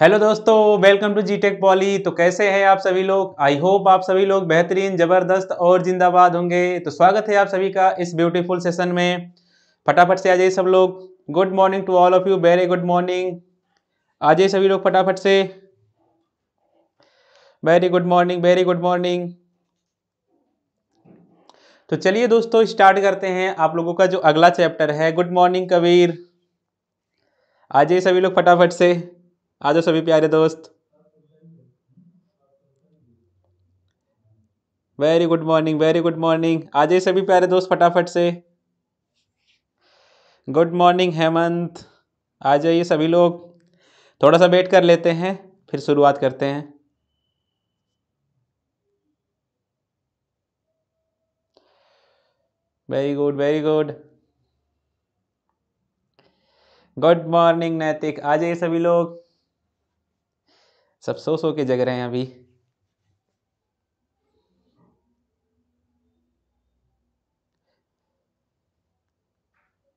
hello दोस्तों welcome to G tech poly तो कैसे हैं आप सभी लोग आई होप आप सभी लोग बेहतरीन ज़बरदस्त और जिंदाबाद होंगे तो स्वागत है आप सभी का इस ब्यूटीफुल सेशन में फटाफट से आ जाइए सब लोग good morning to all of you very good morning आ जाइए सभी लोग फटाफट से very good morning very good morning तो चलिए दोस्तों स्टार्ट करते हैं आप लोगों का जो अगला चैप्टर है गुड मॉर्निंग कबीर आ जाइए सभी लोग फटाफट से आ जाओ सभी प्यारे दोस्त very good morning very good morning आ जाइए सभी प्यारे दोस्त फटाफट से गुड मॉर्निंग हेमंत आ जाइए सभी लोग थोड़ा सा वेट कर लेते हैं फिर शुरुआत करते हैं very good very good good morning नैतिक आ जाइए सभी लोग सब सो सो के जग रहे हैं अभी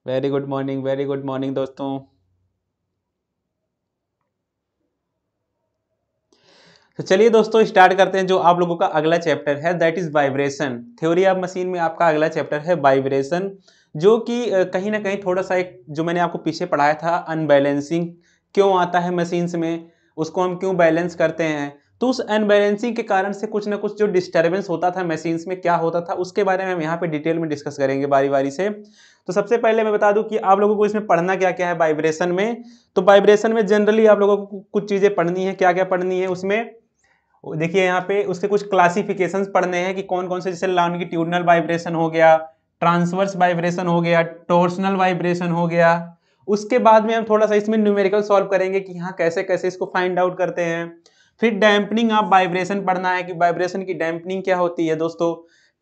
very good morning very good morning दोस्तों तो चलिए दोस्तों स्टार्ट करते हैं जो आप लोगों का अगला चैप्टर है that is vibration theory of machine में आपका अगला चैप्टर है वाइब्रेशन जो कि कहीं ना कहीं थोड़ा सा एक जो मैंने आपको पीछे पढ़ाया था अनबैलेंसिंग क्यों आता है मशीन्स में उसको हम क्यों बैलेंस करते हैं तो उस अनबैलेंसिंग के कारण से कुछ ना कुछ जो डिस्टर्बेंस होता था मशीन्स में क्या होता था उसके बारे में हम यहाँ पे डिटेल में डिस्कस करेंगे बारी बारी से तो सबसे पहले मैं बता दूं कि आप लोगों को इसमें पढ़ना क्या क्या है वाइब्रेशन में तो वाइब्रेशन में जनरली आप लोगों को कुछ चीज़ें पढ़नी है क्या क्या पढ़नी है उसमें देखिए यहाँ पे उसके कुछ क्लासिफिकेशन पढ़ने हैं कि कौन कौन से जैसे लॉन्गिट्यूडनल वाइब्रेशन हो गया ट्रांसवर्स वाइब्रेशन हो गया टोर्सनल वाइब्रेशन हो गया उसके बाद में हम थोड़ा सा इसमें न्यूमेरिकल सॉल्व करेंगे कि हाँ कैसे कैसे इसको फाइंड आउट करते हैं फिर डैम्पनिंग ऑफ वाइब्रेशन पढ़ना है कि वाइब्रेशन की डैम्पनिंग क्या होती है दोस्तों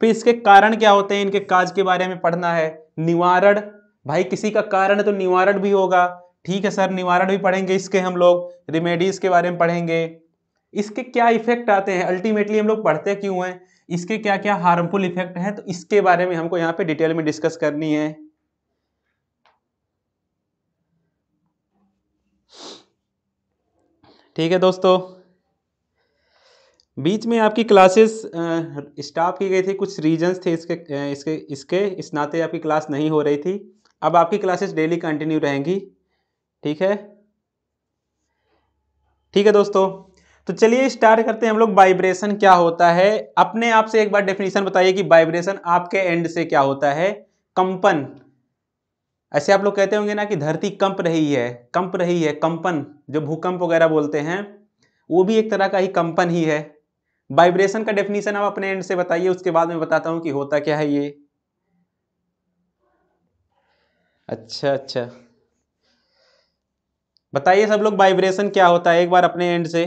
फिर इसके कारण क्या होते हैं इनके काज के बारे में पढ़ना है निवारण भाई किसी का कारण है तो निवारण भी होगा ठीक है सर निवारण भी पढ़ेंगे इसके हम लोग रिमेडीज के बारे में पढ़ेंगे इसके क्या इफेक्ट आते हैं अल्टीमेटली हम लोग पढ़ते क्यों हैं इसके क्या क्या हार्मफुल इफेक्ट हैं तो इसके बारे में हमको यहाँ पे डिटेल में डिस्कस करनी है ठीक है दोस्तों बीच में आपकी क्लासेस स्टाफ की गई थी कुछ रीजंस थे इसके इसके इसके इस नाते आपकी क्लास नहीं हो रही थी अब आपकी क्लासेस डेली कंटिन्यू रहेंगी ठीक है ठीक है दोस्तों तो चलिए स्टार्ट करते हैं हम लोग वाइब्रेशन क्या होता है अपने आप से एक बार डेफिनेशन बताइए कि वाइब्रेशन आपके एंड से क्या होता है कंपन ऐसे आप लोग कहते होंगे ना कि धरती कंप रही है कंप रही है कंपन जो भूकंप वगैरह बोलते हैं वो भी एक तरह का ही कंपन ही है वाइब्रेशन का डेफिनेशन आप अपने एंड से बताइए उसके बाद में बताता हूँ कि होता क्या है ये अच्छा अच्छा बताइए सब लोग वाइब्रेशन क्या होता है एक बार अपने एंड से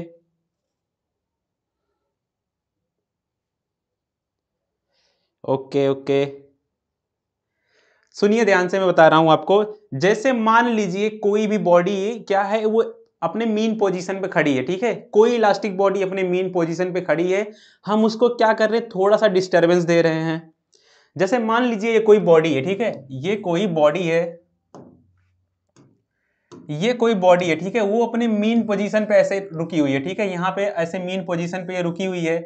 ओके ओके सुनिए ध्यान से मैं बता रहा हूं आपको जैसे मान लीजिए कोई भी बॉडी क्या है वो अपने मीन पोजीशन पे खड़ी है ठीक है कोई इलास्टिक बॉडी अपने मीन पोजीशन पे खड़ी है हम उसको क्या कर रहे हैं थोड़ा सा डिस्टरबेंस दे रहे हैं जैसे मान लीजिए ये कोई बॉडी है ठीक है ये कोई बॉडी है ये कोई बॉडी है ठीक है वो अपने मीन पोजीशन पे ऐसे रुकी हुई है ठीक है यहाँ पे ऐसे मीन पोजीशन पे ये रुकी हुई है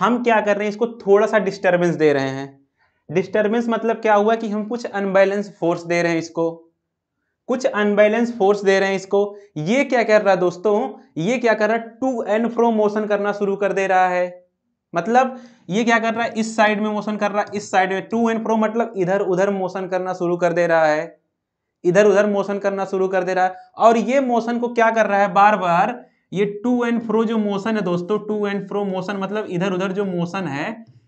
हम क्या कर रहे हैं इसको थोड़ा सा डिस्टरबेंस दे रहे हैं डिस्टर्बेंस मतलब क्या हुआ कि हम कुछ अनबैलेंस फोर्स दे रहे हैं इसको कुछ अनबैलेंस फोर्स दे रहे हैं इसको ये क्या कर रहा है दोस्तों ये क्या कर रहा है टू एंड फ्रो मोशन करना शुरू कर दे रहा है मतलब ये क्या कर रहा है इस साइड में मोशन कर रहा है इस साइड में टू एंड फ्रो मतलब इधर उधर मोशन करना शुरू कर दे रहा है इधर उधर मोशन करना शुरू कर दे रहा है और ये मोशन को क्या कर रहा है बार बार ये टू एंड फ्रो जो मोशन है दोस्तों टू एंड फ्रो मोशन मतलब इधर उधर जो मोशन है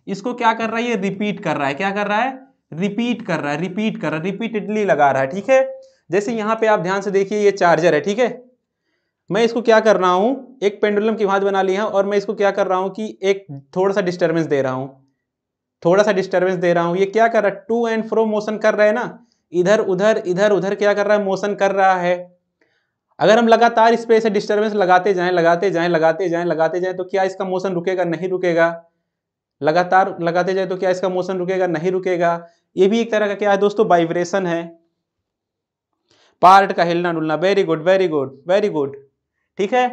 इसको क्या कर रहा है ये रिपीट कर रहा है क्या कर रहा है रिपीट कर रहा है रिपीट कर रहा है रिपीटेडली लगा रहा है ठीक है जैसे यहां पे आप ध्यान से देखिए ये चार्जर है ठीक है मैं इसको क्या कर रहा हूँ एक पेंडुलम की भांत बना ली है और मैं इसको क्या कर रहा हूँ कि एक थोड़ा सा डिस्टर्बेंस दे रहा हूँ थोड़ा सा डिस्टर्बेंस दे रहा हूं ये क्या कर रहा है टू एंड फ्रो मोशन कर रहा है ना इधर उधर इधर उधर क्या कर रहा है मोशन कर रहा है अगर हम लगातार इस पर ऐसे डिस्टर्बेंस लगाते जाएं लगाते जाएं लगाते जाएं लगाते जाएं तो क्या इसका मोशन रुकेगा नहीं रुकेगा लगातार लगाते जाए तो क्या इसका मोशन रुकेगा नहीं रुकेगा ये भी एक तरह का क्या है दोस्तों वाइब्रेशन है पार्ट का हिलना डुलना very good very good very good ठीक है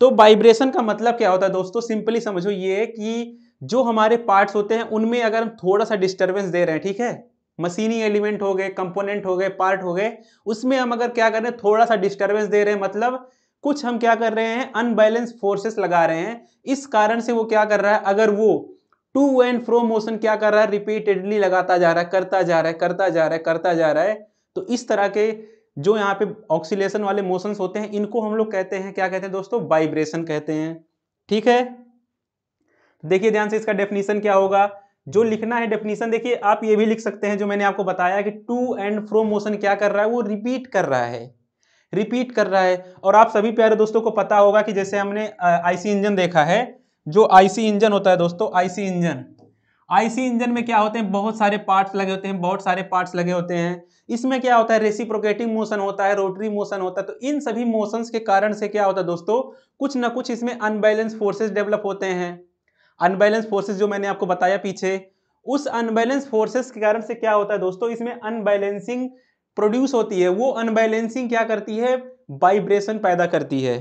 तो वाइब्रेशन का मतलब क्या होता है दोस्तों सिंपली समझो ये कि जो हमारे पार्ट्स होते हैं उनमें अगर हम थोड़ा सा डिस्टर्बेंस दे रहे हैं ठीक है मशीनी एलिमेंट हो गए कंपोनेंट हो गए पार्ट हो गए उसमें हम अगर क्या कर रहे हैं थोड़ा सा डिस्टर्बेंस दे रहे हैं मतलब कुछ हम क्या कर रहे हैं अनबैलेंस फोर्सेस लगा रहे हैं इस कारण से वो क्या कर रहा है अगर वो टू एंड फ्रो मोशन क्या कर रहा है रिपीटेडली लगाता जा रहा है करता जा रहा है करता जा रहा है करता जा रहा है तो इस तरह के जो यहाँ पे ऑक्सीलेशन वाले मोशंस होते हैं इनको हम लोग कहते हैं क्या कहते हैं दोस्तों वाइब्रेशन कहते हैं ठीक है देखिए ध्यान से इसका डेफिनेशन क्या होगा जो लिखना है डेफिनेशन देखिए आप ये भी लिख सकते हैं जो मैंने आपको बताया कि टू एंड फ्रो मोशन क्या कर रहा है वो रिपीट कर रहा है रिपीट कर रहा है और आप सभी प्यारे दोस्तों को पता होगा कि जैसे हमने आईसी इंजन देखा है जो आईसी इंजन होता है दोस्तों आईसी इंजन आईसी इंजन में क्या होते हैं बहुत सारे पार्ट्स लगे होते हैं बहुत सारे पार्ट्स लगे होते हैं इसमें क्या होता है रेसिप्रोकेटिंग मोशन होता है रोटरी मोशन होता है तो इन सभी मोशंस के कारण से क्या होता है दोस्तों कुछ ना कुछ इसमें अनबैलेंस फोर्सेस डेवलप होते हैं अनबैलेंस फोर्सेस जो मैंने आपको बताया पीछे उस अनबैलेंस फोर्सेस के कारण से क्या होता है दोस्तों इसमें अनबैलेंसिंग प्रोड्यूस होती है वो अनबैलेंसिंग क्या करती है वाइब्रेशन पैदा करती है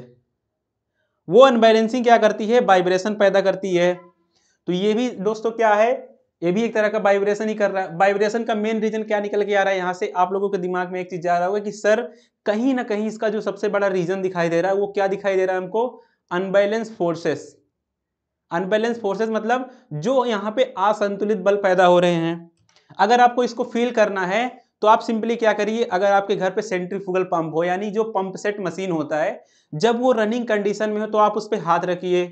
वो अनबैलेंसिंग क्या करती है वाइब्रेशन पैदा करती है तो ये भी दोस्तों क्या है ये भी एक तरह का वाइब्रेशन ही कर रहा है वाइब्रेशन का मेन रीजन क्या निकल के आ रहा है यहाँ से आप लोगों के दिमाग में एक चीज जा रहा होगा कि सर कहीं ना कहीं इसका जो सबसे बड़ा रीजन दिखाई दे रहा है वो क्या दिखाई दे रहा है हमको अनबैलेंस फोर्सेस अनबैलेंस फोर्सेस मतलब जो यहाँ पे असंतुलित बल पैदा हो रहे हैं अगर आपको इसको फील करना है तो आप सिंपली क्या करिए अगर आपके घर पे सेंट्रीफ्यूगल पंप हो यानी जो पंप सेट मशीन होता है जब वो रनिंग कंडीशन में हो तो आप उस पर हाथ रखिए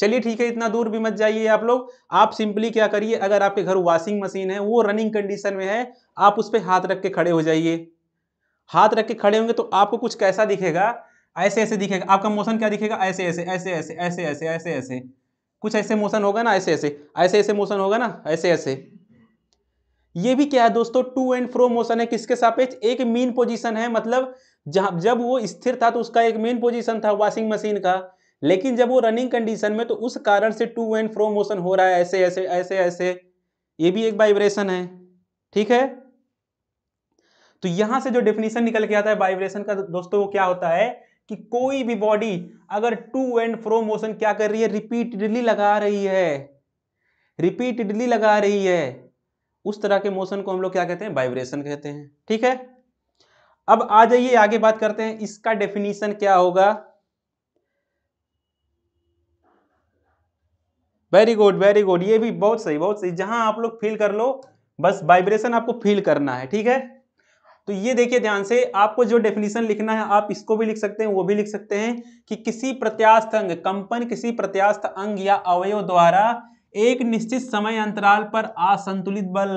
चलिए ठीक है इतना दूर भी मत जाइए आप लोग आप सिंपली क्या करिए अगर आपके घर वॉशिंग मशीन है वो रनिंग कंडीशन में है आप उस पर हाथ रख के खड़े हो जाइए हाथ रख के खड़े होंगे तो आपको कुछ कैसा दिखेगा ऐसे ऐसे दिखेगा आपका मोशन क्या दिखेगा ऐसे ऐसे ऐसे ऐसे ऐसे ऐसे ऐसे ऐसे कुछ ऐसे मोशन होगा ना ऐसे ऐसे ऐसे ऐसे मोशन होगा ना ऐसे ऐसे ये भी क्या है दोस्तों टू एंड फ्रो मोशन है किसके सापेक्ष एक मेन पोजीशन है मतलब जहां जब वो स्थिर था तो उसका एक मेन पोजीशन था वॉशिंग मशीन का लेकिन जब वो रनिंग कंडीशन में तो उस कारण से टू एंड फ्रो मोशन हो रहा है ऐसे ऐसे ऐसे ऐसे ये भी एक वाइब्रेशन है ठीक है तो यहां से जो डेफिनेशन निकल के आता है वाइब्रेशन का दोस्तों वो क्या होता है कि कोई भी बॉडी अगर टू एंड फ्रो मोशन क्या कर रही है रिपीटेडली लगा रही है रिपीटेडली लगा रही है उस तरह के मोशन को हम लोग क्या कहते हैं वाइब्रेशन कहते हैं ठीक है अब आ जाइए आगे बात करते हैं इसका डेफिनेशन क्या होगा वेरी गुड वेरी गुड ये भी बहुत सही बहुत सही जहां आप लोग फील कर लो बस वाइब्रेशन आपको फील करना है ठीक है तो ये देखिए ध्यान से आपको जो डेफिनेशन लिखना है आप इसको भी लिख सकते हैं वो भी लिख सकते हैं कि किसी प्रत्यास्थ अंग कंपन किसी प्रत्यास्थ अंग या अवयव द्वारा एक निश्चित समय अंतराल पर असंतुलित बल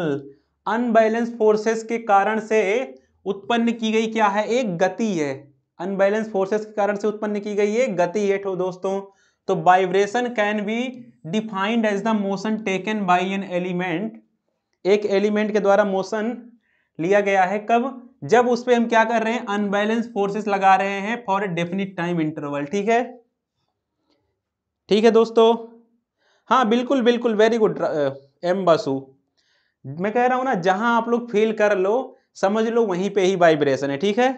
अनबैलेंस फोर्सेस के कारण से उत्पन्न की गई क्या है एक गति है अनबैलेंस फोर्सेस के कारण से उत्पन्न की गई एक गति है तो दोस्तों तो vibration can be defined as the motion taken by an element एक एलिमेंट के द्वारा मोशन लिया गया है कब जब उस पर हम क्या कर रहे हैं अनबैलेंस फोर्सेस लगा रहे हैं for a definite time interval ठीक है ठीक है दोस्तों हाँ बिल्कुल बिल्कुल वेरी गुड एम बसु मैं कह रहा हूँ ना जहाँ आप लोग फील कर लो समझ लो वहीं पे ही वाइब्रेशन है ठीक है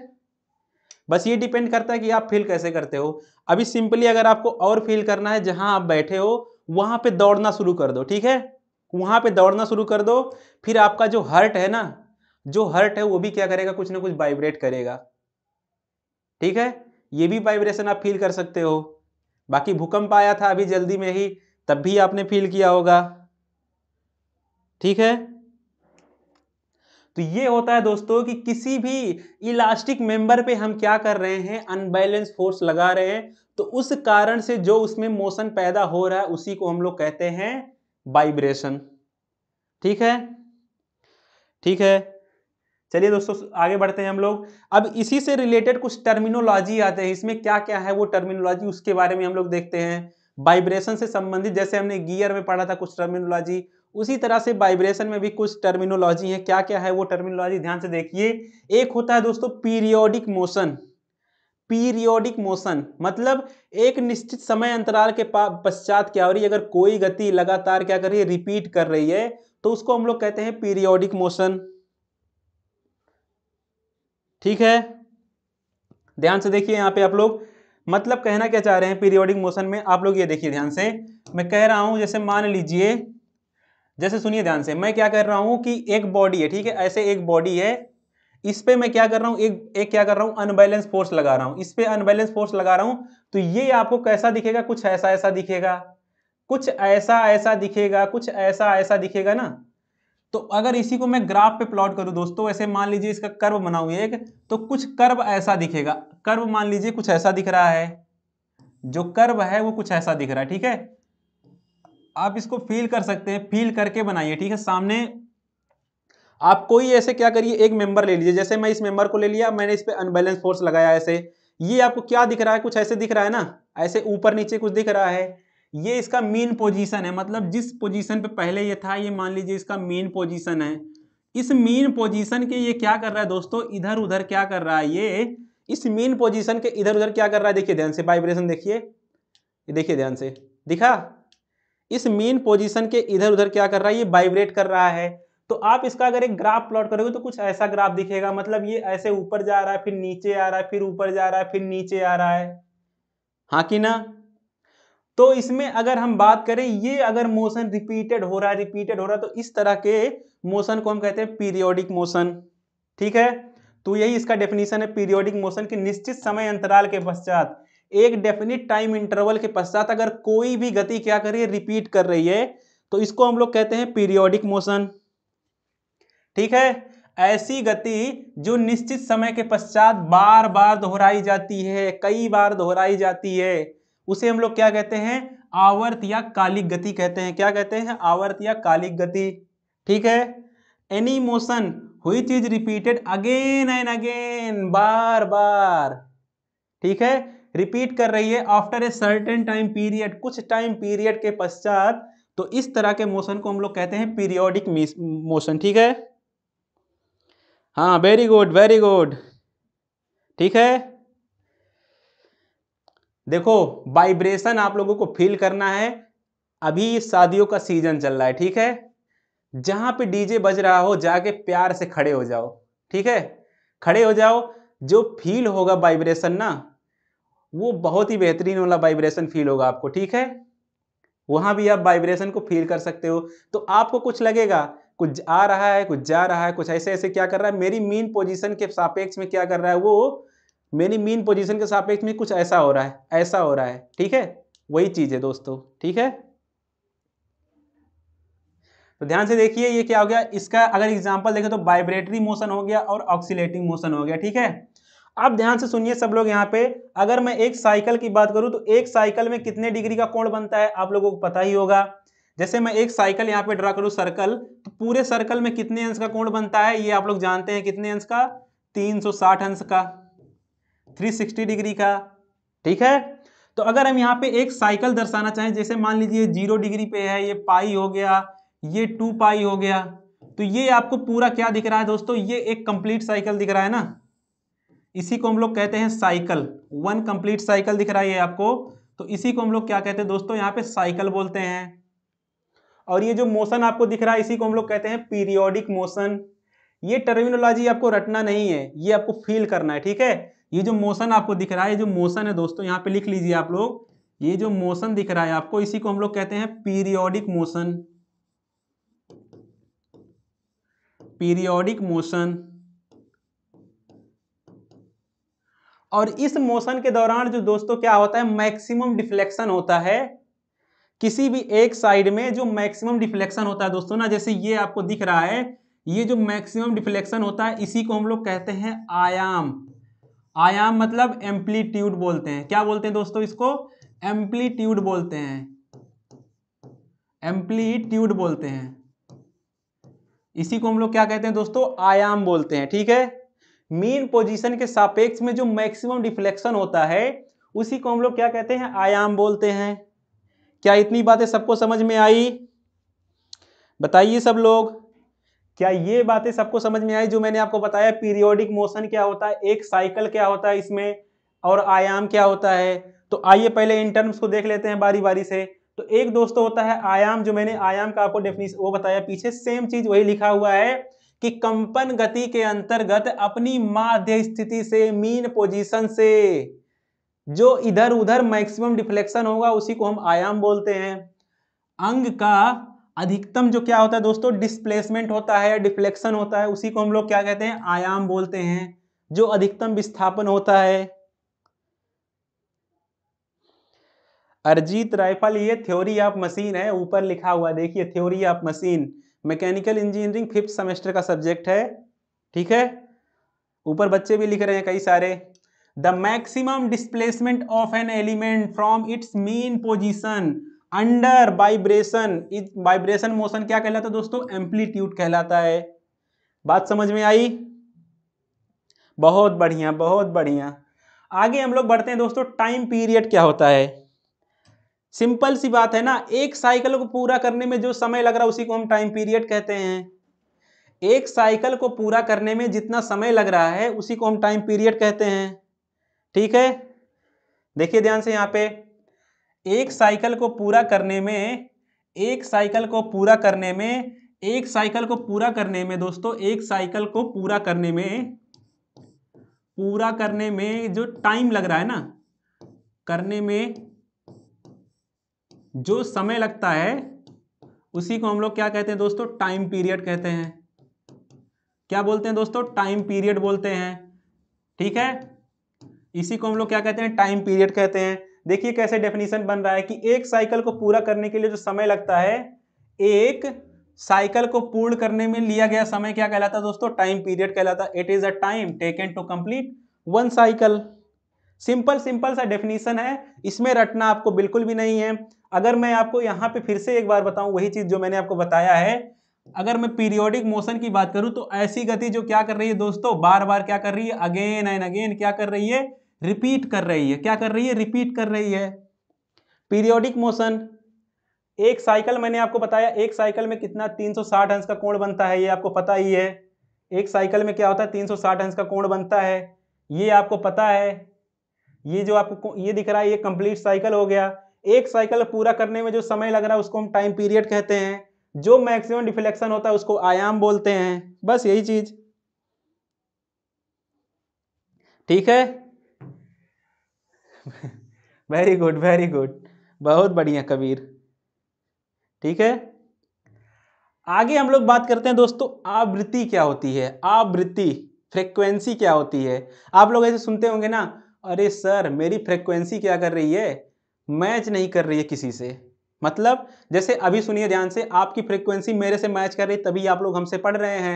बस ये डिपेंड करता है कि आप फील कैसे करते हो अभी सिंपली अगर आपको और फील करना है जहाँ आप बैठे हो वहाँ पे दौड़ना शुरू कर दो ठीक है वहाँ पे दौड़ना शुरू कर दो फिर आपका जो हर्ट है ना जो हर्ट है वो भी क्या करेगा कुछ ना कुछ वाइब्रेट करेगा ठीक है ये भी वाइब्रेशन आप फील कर सकते हो बाकी भूकंप आया था अभी जल्दी में ही तब भी आपने फील किया होगा ठीक है तो ये होता है दोस्तों कि किसी भी इलास्टिक मेंबर पे हम क्या कर रहे हैं अनबैलेंस फोर्स लगा रहे हैं तो उस कारण से जो उसमें मोशन पैदा हो रहा है उसी को हम लोग कहते हैं वाइब्रेशन ठीक है ठीक है चलिए दोस्तों आगे बढ़ते हैं हम लोग अब इसी से रिलेटेड कुछ टर्मिनोलॉजी आते हैं इसमें क्या क्या है वो टर्मिनोलॉजी उसके बारे में हम लोग देखते हैं वाइब्रेशन से संबंधित जैसे हमने गियर में पढ़ा था कुछ टर्मिनोलॉजी उसी तरह से वाइब्रेशन में भी कुछ टर्मिनोलॉजी है क्या क्या है वो टर्मिनोलॉजी ध्यान से देखिए एक होता है दोस्तों पीरियोडिक मोशन पीरियोडिक मोशन मतलब एक निश्चित समय अंतराल के पश्चात क्या हो रही है अगर कोई गति लगातार क्या कर रही है रिपीट कर रही है तो उसको हम लोग कहते हैं पीरियोडिक मोशन ठीक है ध्यान से देखिए यहां पे आप लोग मतलब कहना क्या चाह रहे हैं पीरियोडिक मोशन में आप लोग ये देखिए ध्यान से मैं कह रहा हूं जैसे मान लीजिए जैसे सुनिए ध्यान से मैं क्या कर रहा हूं कि एक बॉडी है ठीक है ऐसे एक बॉडी है इस पे मैं क्या कर रहा हूं एक एक क्या कर रहा हूं अनबैलेंस फोर्स लगा रहा हूं इस पे अनबैलेंस फोर्स लगा रहा हूं तो ये आपको कैसा दिखेगा कुछ ऐसा ऐसा दिखेगा कुछ ऐसा ऐसा दिखेगा कुछ ऐसा ऐसा दिखेगा ना तो अगर इसी को मैं ग्राफ पे प्लॉट करूं दोस्तों ऐसे मान लीजिए इसका कर्व बनाऊं एक तो कुछ कर्व ऐसा दिखेगा कर्व मान लीजिए कुछ ऐसा दिख रहा है जो कर्व है वो कुछ ऐसा दिख रहा है ठीक है आप इसको फील कर सकते हैं फील करके बनाइए ठीक है सामने आप कोई ऐसे क्या करिए एक मेंबर ले लीजिए जैसे मैं इस मेंबर को ले लिया मैंने इस पर अनबैलेंस फोर्स लगाया ऐसे ये आपको क्या दिख रहा है कुछ ऐसे दिख रहा है ना ऐसे ऊपर नीचे कुछ दिख रहा है ये इसका मेन पोजीशन है मतलब जिस पोजीशन पे पहले ये था ये मान लीजिए इसका मेन पोजीशन है इस मेन पोजीशन के ये क्या कर रहा है दोस्तों इधर उधर क्या कर रहा है ये इस मेन पोजीशन के इधर उधर क्या कर रहा है देखिए ध्यान से वाइब्रेशन देखिए ये देखिए ध्यान से दिखा इस मेन पोजीशन के इधर उधर क्या कर रहा है ये वाइब्रेट कर रहा है तो आप इसका अगर एक ग्राफ प्लॉट करोगे तो कुछ ऐसा ग्राफ दिखेगा मतलब ये ऐसे ऊपर जा रहा है फिर नीचे आ रहा है फिर ऊपर जा रहा है फिर नीचे आ रहा है हाँ कि ना तो इसमें अगर हम बात करें ये अगर मोशन रिपीटेड हो रहा है रिपीटेड हो रहा है तो इस तरह के मोशन को हम कहते हैं पीरियोडिक मोशन ठीक है तो यही इसका डेफिनेशन है पीरियोडिक मोशन की निश्चित समय अंतराल के पश्चात एक डेफिनेट टाइम इंटरवल के पश्चात अगर कोई भी गति क्या कर रही है रिपीट कर रही है तो इसको हम लोग कहते हैं पीरियोडिक मोशन ठीक है ऐसी गति जो निश्चित समय के पश्चात बार बार दोहराई जाती है कई बार दोहराई जाती है उसे हम लोग क्या कहते हैं आवर्त या कालिक गति कहते हैं क्या कहते हैं आवर्त या कालिक गति ठीक है एनी मोशन हुई चीज रिपीटेड अगेन एंड अगेन बार बार ठीक है रिपीट कर रही है after a certain time period कुछ टाइम पीरियड के पश्चात तो इस तरह के मोशन को हम लोग कहते हैं पीरियोडिक मोशन ठीक है हाँ वेरी गुड वेरी गुड ठीक है देखो वाइब्रेशन आप लोगों को फील करना है अभी शादियों का सीजन चल रहा है ठीक है जहां पे डीजे बज रहा हो जाके प्यार से खड़े हो जाओ ठीक है खड़े हो जाओ जो फील होगा वाइब्रेशन ना वो बहुत ही बेहतरीन वाला वाइब्रेशन फील होगा आपको ठीक है वहां भी आप वाइब्रेशन को फील कर सकते हो तो आपको कुछ लगेगा कुछ आ रहा है कुछ जा रहा है कुछ ऐसे ऐसे क्या कर रहा है मेरी मीन पोजीशन के सापेक्ष में क्या कर रहा है वो मेरी मीन पोजीशन के सापेक्ष में कुछ ऐसा हो रहा है ऐसा हो रहा है ठीक है वही चीज़ है दोस्तों ठीक है तो ध्यान से देखिए ये क्या हो गया इसका अगर एग्जाम्पल देखें तो वाइब्रेटरी मोशन हो गया और ऑक्सीटिंग मोशन हो गया ठीक है अब ध्यान से सुनिए सब लोग यहाँ पे अगर मैं एक साइकिल की बात करूं तो एक साइकिल में कितने डिग्री का कोण बनता है आप लोगों को पता ही होगा जैसे मैं एक साइकिल यहाँ पे ड्रा करूं सर्कल तो पूरे सर्कल में कितने अंश का कोण बनता है ये आप लोग जानते हैं कितने अंश का 360 अंश का 360 डिग्री का ठीक है तो अगर हम यहाँ पे एक साइकिल दर्शाना चाहें जैसे मान लीजिए जीरो डिग्री पे है ये पाई हो गया ये टू पाई हो गया तो ये आपको पूरा क्या दिख रहा है दोस्तों ये एक कंप्लीट साइकिल दिख रहा है ना इसी को हम लोग कहते हैं साइकिल वन कंप्लीट साइकिल दिख रहा है ये आपको तो इसी को हम लोग क्या कहते हैं दोस्तों यहाँ पे साइकिल बोलते हैं और ये जो मोशन आपको दिख रहा है इसी को हम लोग कहते हैं पीरियोडिक मोशन ये टर्मिनोलॉजी आपको रटना नहीं है ये आपको फील करना है ठीक है ये जो मोशन आपको दिख रहा है ये जो मोशन है दोस्तों यहाँ पे लिख लीजिए आप लोग ये जो मोशन दिख रहा है आपको इसी को हम लोग कहते हैं पीरियोडिक मोशन पीरियोडिक मोशन और इस मोशन के दौरान जो दोस्तों क्या होता है मैक्सिमम डिफ्लेक्शन होता है किसी भी एक साइड में जो मैक्सिमम डिफ्लेक्शन होता है दोस्तों ना जैसे ये आपको दिख रहा है ये जो मैक्सिमम डिफ्लेक्शन होता है इसी को हम लोग कहते हैं आयाम आयाम मतलब एम्पलीट्यूड बोलते हैं क्या बोलते हैं दोस्तों इसको एम्पलीट्यूड बोलते हैं एम्पलीट्यूड बोलते हैं इसी को हम लोग क्या कहते हैं दोस्तों आयाम बोलते हैं ठीक है मीन पोजीशन के सापेक्ष में जो मैक्सिमम डिफ्लेक्शन होता है उसी को हम लोग क्या कहते हैं आयाम बोलते हैं क्या इतनी बातें सबको समझ में आई बताइए सब लोग क्या ये बातें सबको समझ में आई जो मैंने आपको बताया पीरियोडिक मोशन क्या होता है एक साइकिल क्या होता है इसमें और आयाम क्या होता है तो आइए पहले इन टर्म्स को देख लेते हैं बारी बारी से तो एक दोस्तों होता है आयाम जो मैंने आयाम का आपको डेफिनेशन वो बताया पीछे सेम चीज वही लिखा हुआ है कि कंपन गति के अंतर्गत अपनी माध्य स्थिति से मीन पोजीशन से जो इधर उधर मैक्सिमम डिफ्लेक्शन होगा उसी को हम आयाम बोलते हैं अंग का अधिकतम जो क्या होता है दोस्तों डिस्प्लेसमेंट होता है डिफ्लेक्शन होता है उसी को हम लोग क्या कहते हैं आयाम बोलते हैं जो अधिकतम विस्थापन होता है अरजीत राइफल ये थ्योरी ऑफ मशीन है ऊपर लिखा हुआ देखिए theory of machine mechanical engineering fifth semester का सब्जेक्ट है ठीक है ऊपर बच्चे भी लिख रहे हैं कई सारे the maximum displacement of an element from its mean position under vibration vibration motion क्या कहलाता है दोस्तों एम्पलीट्यूड कहलाता है बात समझ में आई बहुत बढ़िया बहुत बढ़िया आगे हम लोग बढ़ते हैं दोस्तों टाइम पीरियड क्या होता है सिंपल सी बात है ना एक साइकिल को पूरा करने में जो समय लग रहा है उसी को हम टाइम पीरियड कहते हैं एक साइकिल को पूरा करने में जितना समय लग रहा है उसी को हम टाइम पीरियड कहते हैं ठीक है देखिए ध्यान से यहाँ पे एक साइकिल को पूरा करने में एक साइकिल को पूरा करने में एक साइकिल को पूरा करने में दोस्तों एक साइकिल को पूरा करने में पूरा करने में जो टाइम लग रहा है ना करने में जो समय लगता है उसी को हम लोग क्या कहते हैं दोस्तों टाइम पीरियड कहते हैं क्या बोलते हैं दोस्तों टाइम पीरियड बोलते हैं ठीक है इसी को हम लोग क्या कहते हैं टाइम पीरियड कहते हैं देखिए कैसे डेफिनेशन बन रहा है कि एक साइकिल को पूरा करने के लिए जो समय लगता है एक साइकिल को पूर्ण करने में लिया गया समय क्या कहलाता है दोस्तों टाइम पीरियड कहलाता है it is a time taken to complete one cycle simple simple सा डेफिनेशन है इसमें रटना आपको बिल्कुल भी नहीं है अगर मैं आपको यहाँ पे फिर से एक बार बताऊं वही चीज जो मैंने आपको बताया है अगर मैं पीरियोडिक मोशन की बात करूं तो ऐसी गति जो क्या कर रही है दोस्तों बार बार क्या कर रही है अगेन एंड अगेन क्या कर रही है रिपीट कर रही है क्या कर रही है रिपीट कर रही है पीरियोडिक मोशन एक साइकिल मैंने आपको बताया एक साइकिल में कितना 360 अंश का कोण बनता है ये आपको पता ही है एक साइकिल में क्या होता है 360 अंश का कोण बनता है ये आपको पता है ये जो आपको ये दिख रहा है ये कंप्लीट साइकिल हो गया एक साइकिल पूरा करने में जो समय लग रहा है उसको हम टाइम पीरियड कहते हैं जो मैक्सिमम डिफ्लेक्शन होता है उसको आयाम बोलते हैं बस यही चीज ठीक है वेरी गुड वेरी गुड बहुत बढ़िया कबीर ठीक है आगे हम लोग बात करते हैं दोस्तों आवृत्ति क्या होती है आवृत्ति फ्रीक्वेंसी क्या होती है आप लोग ऐसे सुनते होंगे ना अरे सर मेरी फ्रीक्वेंसी क्या कर रही है मैच नहीं कर रही है किसी से मतलब जैसे अभी सुनिए ध्यान से आपकी फ्रीक्वेंसी मेरे से मैच कर रही तभी आप लोग हमसे पढ़ रहे हैं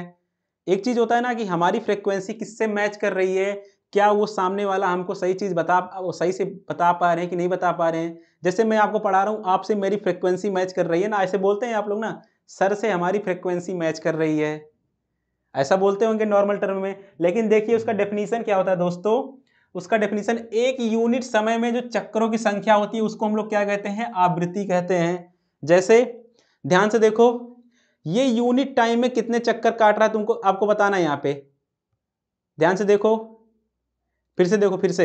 एक चीज़ होता है ना कि हमारी फ्रीक्वेंसी किससे मैच कर रही है क्या वो सामने वाला हमको सही चीज़ बता वो सही से बता पा रहे हैं कि नहीं बता पा रहे हैं जैसे मैं आपको पढ़ा रहा हूँ आपसे मेरी फ्रिक्वेंसी मैच कर रही है ना ऐसे बोलते हैं आप लोग ना सर से हमारी फ्रिक्वेंसी मैच कर रही है ऐसा बोलते होंगे नॉर्मल टर्म में लेकिन देखिए उसका डेफिनेशन क्या होता है दोस्तों उसका डेफिनेशन एक यूनिट समय में जो चक्करों की संख्या होती है उसको हम लोग क्या कहते हैं आवृत्ति कहते हैं जैसे ध्यान से देखो ये यूनिट टाइम में कितने चक्कर काट रहा है तुमको आपको बताना है यहाँ पे ध्यान से देखो फिर से देखो फिर से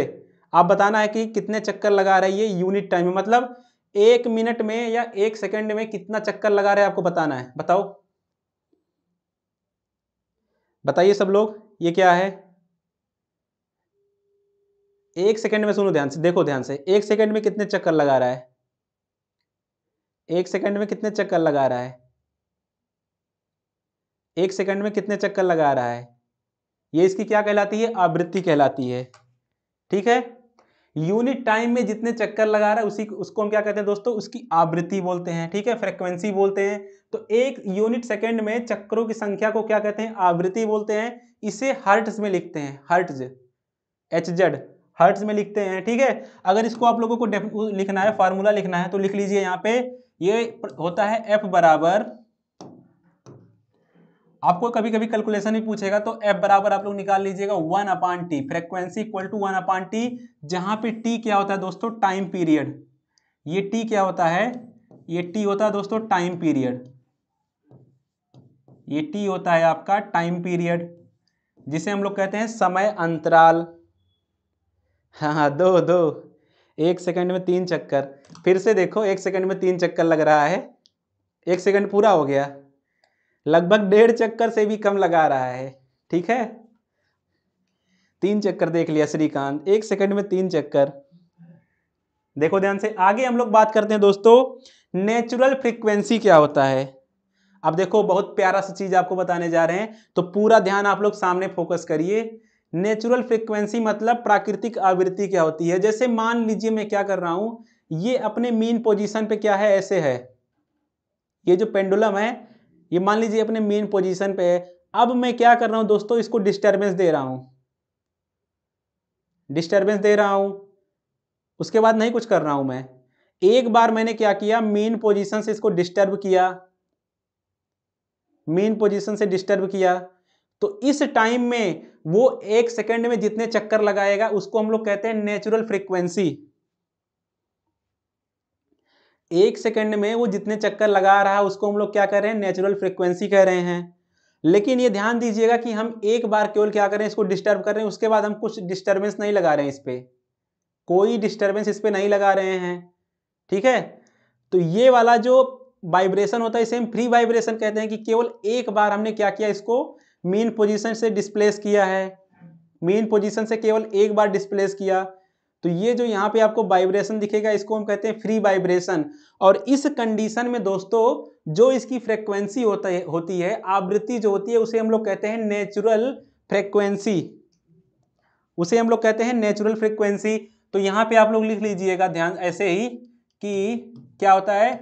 आप बताना है कि कितने चक्कर लगा रहा है ये यूनिट टाइम में मतलब एक मिनट में या एक सेकंड में कितना चक्कर लगा रहा है आपको बताना है बताओ बताइए सब लोग ये क्या है एक सेकंड में सुनो ध्यान से देखो ध्यान से एक सेकंड में कितने चक्कर लगा रहा है एक सेकंड में कितने चक्कर लगा रहा है एक सेकंड में कितने चक्कर लगा रहा है ये इसकी क्या कहलाती है आवृत्ति कहलाती है ठीक है यूनिट टाइम में जितने चक्कर लगा रहा है उसी उसको हम क्या कहते हैं दोस्तों उसकी आवृत्ति बोलते हैं ठीक है फ्रिक्वेंसी बोलते हैं तो एक यूनिट सेकंड में चक्करों की संख्या को क्या कहते हैं आवृत्ति बोलते हैं इसे हर्ट में लिखते हैं हर्ट्ज एच जेड हर्ट्स में लिखते हैं ठीक है अगर इसको आप लोगों को लिखना है फार्मूला लिखना है तो लिख लीजिए यहाँ पे ये होता है एफ बराबर आपको कभी कभी कैलकुलेशन भी पूछेगा तो एफ बराबर आप लोग निकाल लीजिएगा one upon T frequency equal to one upon T जहां पे टी क्या होता है दोस्तों टाइम पीरियड ये टी क्या होता है ये टी होता है दोस्तों टाइम पीरियड ये टी होता है आपका टाइम पीरियड जिसे हम लोग कहते हैं समय अंतराल हाँ हाँ दो दो एक सेकंड में तीन चक्कर फिर से देखो एक सेकंड में तीन चक्कर लग रहा है एक सेकंड पूरा हो गया लगभग डेढ़ चक्कर से भी कम लगा रहा है ठीक है तीन चक्कर देख लिया श्रीकांत एक सेकंड में तीन चक्कर देखो ध्यान से आगे हम लोग बात करते हैं दोस्तों नेचुरल फ्रीक्वेंसी क्या होता है अब देखो बहुत प्यारा सा चीज आपको बताने जा रहे हैं तो पूरा ध्यान आप लोग सामने फोकस करिए नेचुरल फ्रीक्वेंसी मतलब प्राकृतिक आवृत्ति क्या होती है जैसे मान लीजिए मैं क्या कर रहा हूं ये अपने मीन पोजिशन पे क्या है ऐसे है ये जो पेंडुलम है ये मान लीजिए अपने मेन पोजीशन पे है अब मैं क्या कर रहा हूं दोस्तों इसको डिस्टर्बेंस दे रहा हूं डिस्टर्बेंस दे रहा हूं उसके बाद नहीं कुछ कर रहा हूं मैं एक बार मैंने क्या किया मेन पोजीशन से इसको डिस्टर्ब किया मेन पोजीशन से डिस्टर्ब किया तो इस टाइम में वो एक सेकंड में जितने चक्कर लगाएगा उसको हम लोग कहते हैं नेचुरल फ्रीक्वेंसी एक सेकंड में वो जितने चक्कर लगा रहा है उसको हम लोग क्या कर रहे हैं नेचुरल फ्रिक्वेंसी कह रहे हैं लेकिन ये ध्यान दीजिएगा कि हम एक बार केवल क्या कर रहे हैं इसको डिस्टर्ब कर रहे हैं उसके बाद हम कुछ डिस्टर्बेंस नहीं लगा रहे हैं इस पर कोई डिस्टर्बेंस इस पर नहीं लगा रहे हैं ठीक है तो ये वाला जो वाइब्रेशन होता है इसे हम फ्री वाइब्रेशन कहते हैं कि केवल एक बार हमने क्या किया इसको मेन पोजीशन से डिस्प्लेस किया है मेन पोजीशन से केवल एक बार डिस्प्लेस किया तो ये जो यहाँ पे आपको वाइब्रेशन दिखेगा इसको हम कहते हैं फ्री वाइब्रेशन और इस कंडीशन में दोस्तों जो इसकी फ्रिक्वेंसी होता है होती है आवृत्ति जो होती है उसे हम लोग कहते हैं नेचुरल फ्रिक्वेंसी उसे हम लोग कहते हैं नेचुरल फ्रिक्वेंसी तो यहाँ पे आप लोग लिख लीजिएगा ध्यान ऐसे ही कि क्या होता है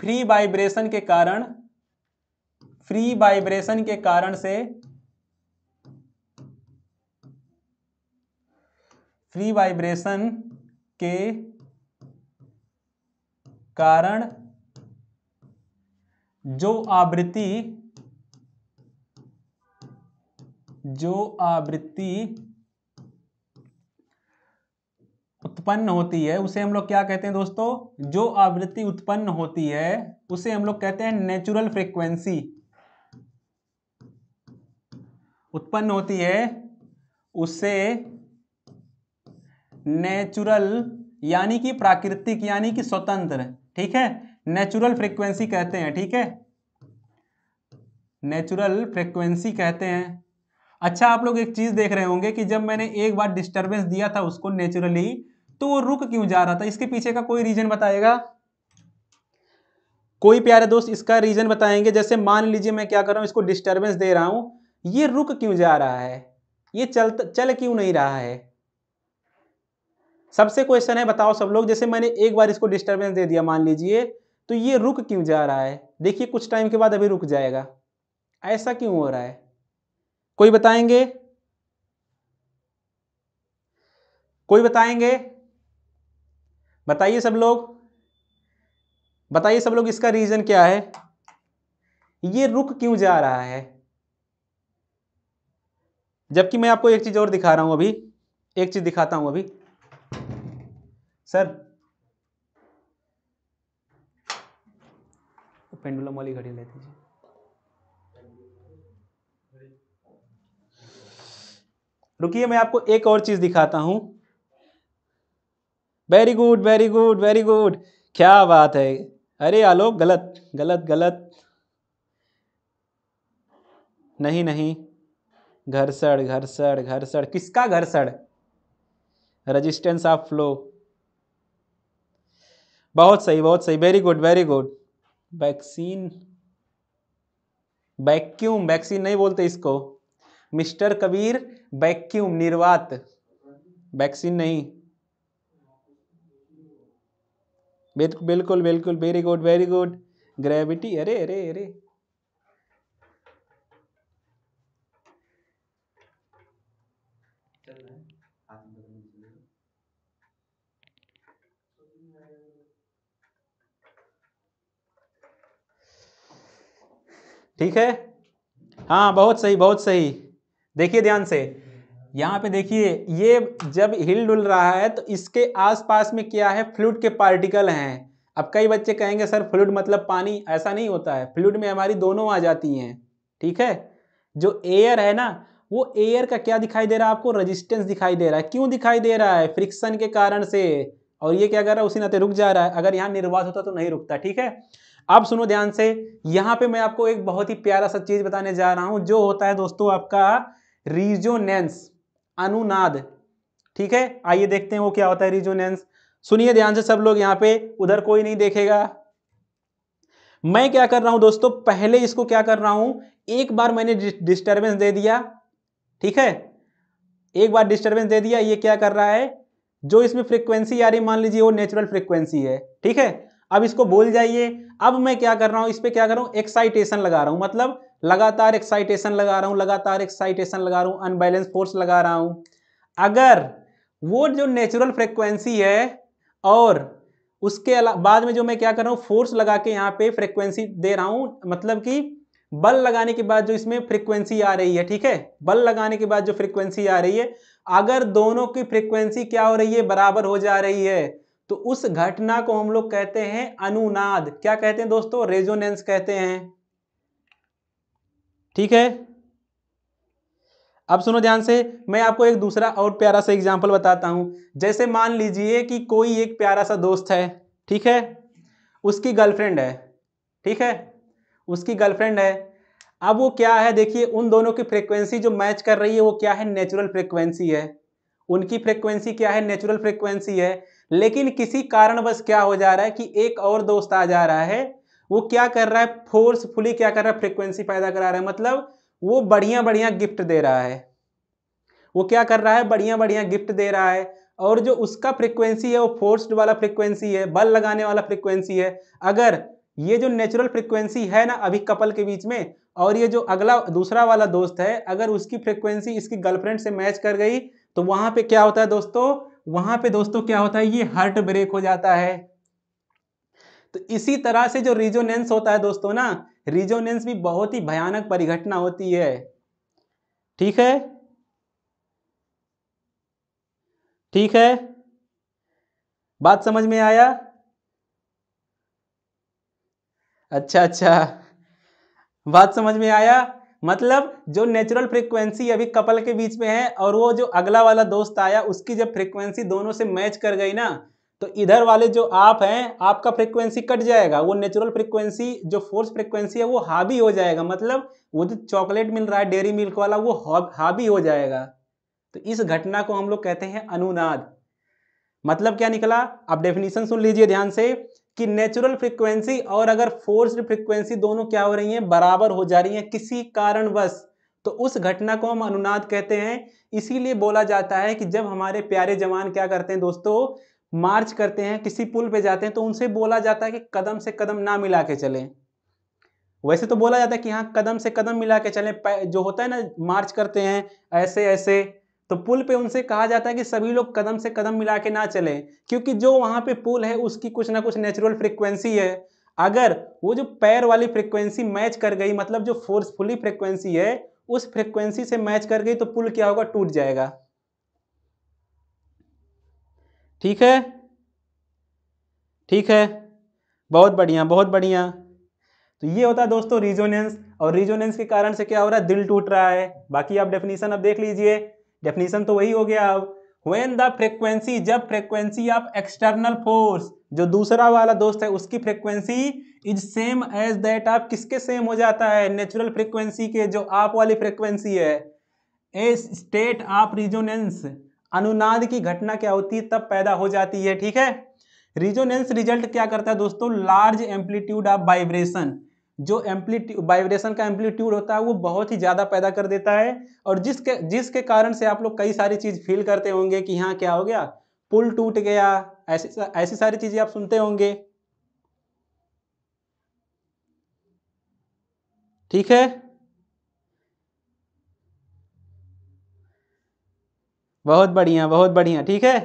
फ्री वाइब्रेशन के कारण फ्री वाइब्रेशन के कारण से फ्री वाइब्रेशन के कारण जो आवृत्ति जो आवृत्ति उत्पन्न होती है उसे हम लोग क्या कहते हैं दोस्तों जो आवृत्ति उत्पन्न होती है उसे हम लोग कहते हैं नेचुरल फ्रीक्वेंसी उत्पन्न होती है उसे नेचुरल यानी कि प्राकृतिक यानी कि स्वतंत्र ठीक है नेचुरल फ्रीक्वेंसी कहते हैं ठीक है नेचुरल फ्रीक्वेंसी कहते हैं अच्छा आप लोग एक चीज देख रहे होंगे कि जब मैंने एक बार डिस्टरबेंस दिया था उसको नेचुरली तो वो रुक क्यों जा रहा था इसके पीछे का कोई रीजन बताएगा कोई प्यारे दोस्त इसका रीजन बताएंगे जैसे मान लीजिए मैं क्या कर रहा हूं इसको डिस्टर्बेंस दे रहा हूं ये रुक क्यों जा रहा है ये चल चल क्यों नहीं रहा है सबसे क्वेश्चन है बताओ सब लोग जैसे मैंने एक बार इसको डिस्टर्बेंस दे दिया मान लीजिए तो ये रुक क्यों जा रहा है देखिए कुछ टाइम के बाद अभी रुक जाएगा ऐसा क्यों हो रहा है कोई बताएंगे कोई बताएंगे बताइए सब लोग बताइए सब लोग इसका रीजन क्या है ये रुक क्यों जा रहा है जबकि मैं आपको एक चीज और दिखा रहा हूं अभी एक चीज दिखाता हूं अभी सर पेंडुलम वाली घड़ी ले दीजिए रुकिए मैं आपको एक और चीज दिखाता हूं very good very good very good क्या बात है अरे आलोक गलत गलत गलत नहीं नहीं घर्षण घर्षण घर्षण किसका घर्षण रजिस्टेंस ऑफ फ्लो बहुत सही बहुत सही very good very good vaccine vacuum vaccine नहीं बोलते इसको मिस्टर कबीर वैक्यूम निर्वात वैक्सीन नहीं बिल्कुल बिल्कुल बिल्कुल very good very good gravity अरे अरे अरे ठीक है हाँ बहुत सही बहुत सही देखिए ध्यान से यहाँ पे देखिए ये जब हिल डुल रहा है तो इसके आसपास में क्या है फ्लूड के पार्टिकल हैं अब कई बच्चे कहेंगे सर फ्लूड मतलब पानी ऐसा नहीं होता है फ्लूड में हमारी दोनों आ जाती हैं ठीक है जो एयर है ना वो एयर का क्या दिखाई दे रहा है आपको रेजिस्टेंस दिखाई दे रहा है क्यों दिखाई दे रहा है फ्रिक्शन के कारण से और ये क्या कर रहा है उसी नाते रुक जा रहा है अगर यहाँ निर्वास होता तो नहीं रुकता ठीक है अब सुनो ध्यान से यहां पे मैं आपको एक बहुत ही प्यारा सा चीज बताने जा रहा हूं जो होता है दोस्तों आपका रिजोनेंस अनुनाद ठीक है आइए देखते हैं वो क्या होता है रिजोनेंस सुनिए ध्यान से सब लोग यहां पे उधर कोई नहीं देखेगा मैं क्या कर रहा हूं दोस्तों पहले इसको क्या कर रहा हूं एक बार मैंने डिस्टर्बेंस दे दिया ठीक है एक बार डिस्टर्बेंस दे दिया ये क्या कर रहा है जो इसमें फ्रीक्वेंसी आ रही मान लीजिए वो नेचुरल फ्रीक्वेंसी है ठीक है अब इसको बोल जाइए अब मैं क्या कर रहा हूँ इस पर क्या कर रहा हूँ एक्साइटेशन लगा रहा हूँ मतलब लगातार एक्साइटेशन लगा रहा हूँ लगातार एक्साइटेशन लगा रहा हूँ अनबैलेंस फोर्स लगा रहा हूं अगर वो जो नेचुरल फ्रिक्वेंसी है और उसके बाद में जो मैं क्या कर रहा हूँ फोर्स लगा के यहाँ पे फ्रिक्वेंसी दे रहा हूँ मतलब कि बल लगाने के बाद जो इसमें फ्रिक्वेंसी आ रही है ठीक है बल लगाने के बाद जो फ्रिक्वेंसी आ रही है अगर दोनों की फ्रिक्वेंसी क्या हो रही है बराबर हो जा रही है तो उस घटना को हम लोग कहते हैं अनुनाद क्या कहते हैं दोस्तों रेजोनेंस कहते हैं ठीक है अब सुनो ध्यान से मैं आपको एक दूसरा और प्यारा सा एग्जाम्पल बताता हूं जैसे मान लीजिए कि कोई एक प्यारा सा दोस्त है ठीक है उसकी गर्लफ्रेंड है ठीक है उसकी गर्लफ्रेंड है अब वो क्या है देखिए उन दोनों की फ्रिक्वेंसी जो मैच कर रही है वो क्या है नेचुरल फ्रिक्वेंसी है उनकी फ्रिक्वेंसी क्या है नेचुरल फ्रिक्वेंसी है लेकिन किसी कारणवश क्या हो जा रहा है कि एक और दोस्त आ जा रहा है वो क्या कर रहा है फोर्सफुली क्या कर रहा है फ्रिक्वेंसी पैदा करा रहा है मतलब वो बढ़िया बढ़िया गिफ्ट दे रहा है वो क्या कर रहा है बढ़िया बढ़िया गिफ्ट दे रहा है और जो उसका फ्रिक्वेंसी है वो फोर्स्ड वाला फ्रिक्वेंसी है बल लगाने वाला फ्रिक्वेंसी है अगर ये जो नेचुरल फ्रिक्वेंसी है ना अभी कपल के बीच में और ये जो अगला दूसरा वाला दोस्त है अगर उसकी फ्रिक्वेंसी इसकी गर्लफ्रेंड से मैच कर गई तो वहां पे क्या होता है दोस्तों वहां पे दोस्तों क्या होता है ये हर्ट ब्रेक हो जाता है तो इसी तरह से जो रिजोनेंस होता है दोस्तों ना रिजोनेंस भी बहुत ही भयानक परिघटना होती है ठीक है ठीक है बात समझ में आया अच्छा अच्छा बात समझ में आया मतलब जो नेचुरल फ्रीक्वेंसी अभी कपल के बीच में है और वो जो अगला वाला दोस्त आया उसकी जब फ्रीक्वेंसी दोनों से मैच कर गई ना तो इधर वाले जो आप हैं आपका फ्रीक्वेंसी कट जाएगा वो नेचुरल फ्रीक्वेंसी जो फोर्स फ्रीक्वेंसी है वो हावी हो जाएगा मतलब वो जो चॉकलेट मिल रहा है डेयरी मिल्क वाला वो हावी हो जाएगा तो इस घटना को हम लोग कहते हैं अनुनाद मतलब क्या निकला आप डेफिनेशन सुन लीजिए ध्यान से कि नेचुरल फ्रीक्वेंसी और अगर फोर्स्ड फ्रीक्वेंसी दोनों क्या हो रही हैं बराबर हो जा रही हैं किसी कारणवश तो उस घटना को हम अनुनाद कहते हैं इसीलिए बोला जाता है कि जब हमारे प्यारे जवान क्या करते हैं दोस्तों मार्च करते हैं किसी पुल पे जाते हैं तो उनसे बोला जाता है कि कदम से कदम ना मिला के चलें वैसे तो बोला जाता है कि हाँ कदम से कदम मिला के चलें जो होता है ना मार्च करते हैं ऐसे ऐसे तो पुल पे उनसे कहा जाता है कि सभी लोग कदम से कदम मिला के ना चले क्योंकि जो वहां पे पुल है उसकी कुछ ना कुछ नेचुरल फ्रिक्वेंसी है अगर वो जो पैर वाली फ्रिक्वेंसी मैच कर गई मतलब जो फोर्सफुली फ्रिक्वेंसी है उस फ्रिक्वेंसी से मैच कर गई तो पुल क्या होगा टूट जाएगा ठीक है ठीक है बहुत बढ़िया बहुत बढ़िया तो ये होता है दोस्तों रिजोनेंस और रिजोनेंस के कारण से क्या हो रहा है दिल टूट रहा है बाकी आप डेफिनेशन अब देख लीजिए डेफिनेशन तो वही हो गया अब वेन द फ्रिक्वेंसी जब फ्रिक्वेंसी ऑफ एक्सटर्नल फोर्स जो दूसरा वाला दोस्त है उसकी frequency is same as that आप किसके सेम हो जाता है नेचुरल फ्रिक्वेंसी के जो आप वाली फ्रिक्वेंसी है ए स्टेट ऑफ रिजोनेंस अनुनाद की घटना क्या होती है तब पैदा हो जाती है ठीक है रिजोनेंस रिजल्ट क्या करता है दोस्तों लार्ज एम्पलीट्यूड ऑफ वाइब्रेशन जो एम्पलीट्यू वाइब्रेशन का एम्पलीट्यूड होता है वो बहुत ही ज़्यादा पैदा कर देता है और जिसके जिसके कारण से आप लोग कई सारी चीज़ फील करते होंगे कि हाँ क्या हो गया पुल टूट गया ऐसी ऐसी सारी चीज़ें आप सुनते होंगे ठीक है बहुत बढ़िया बहुत बढ़िया ठीक है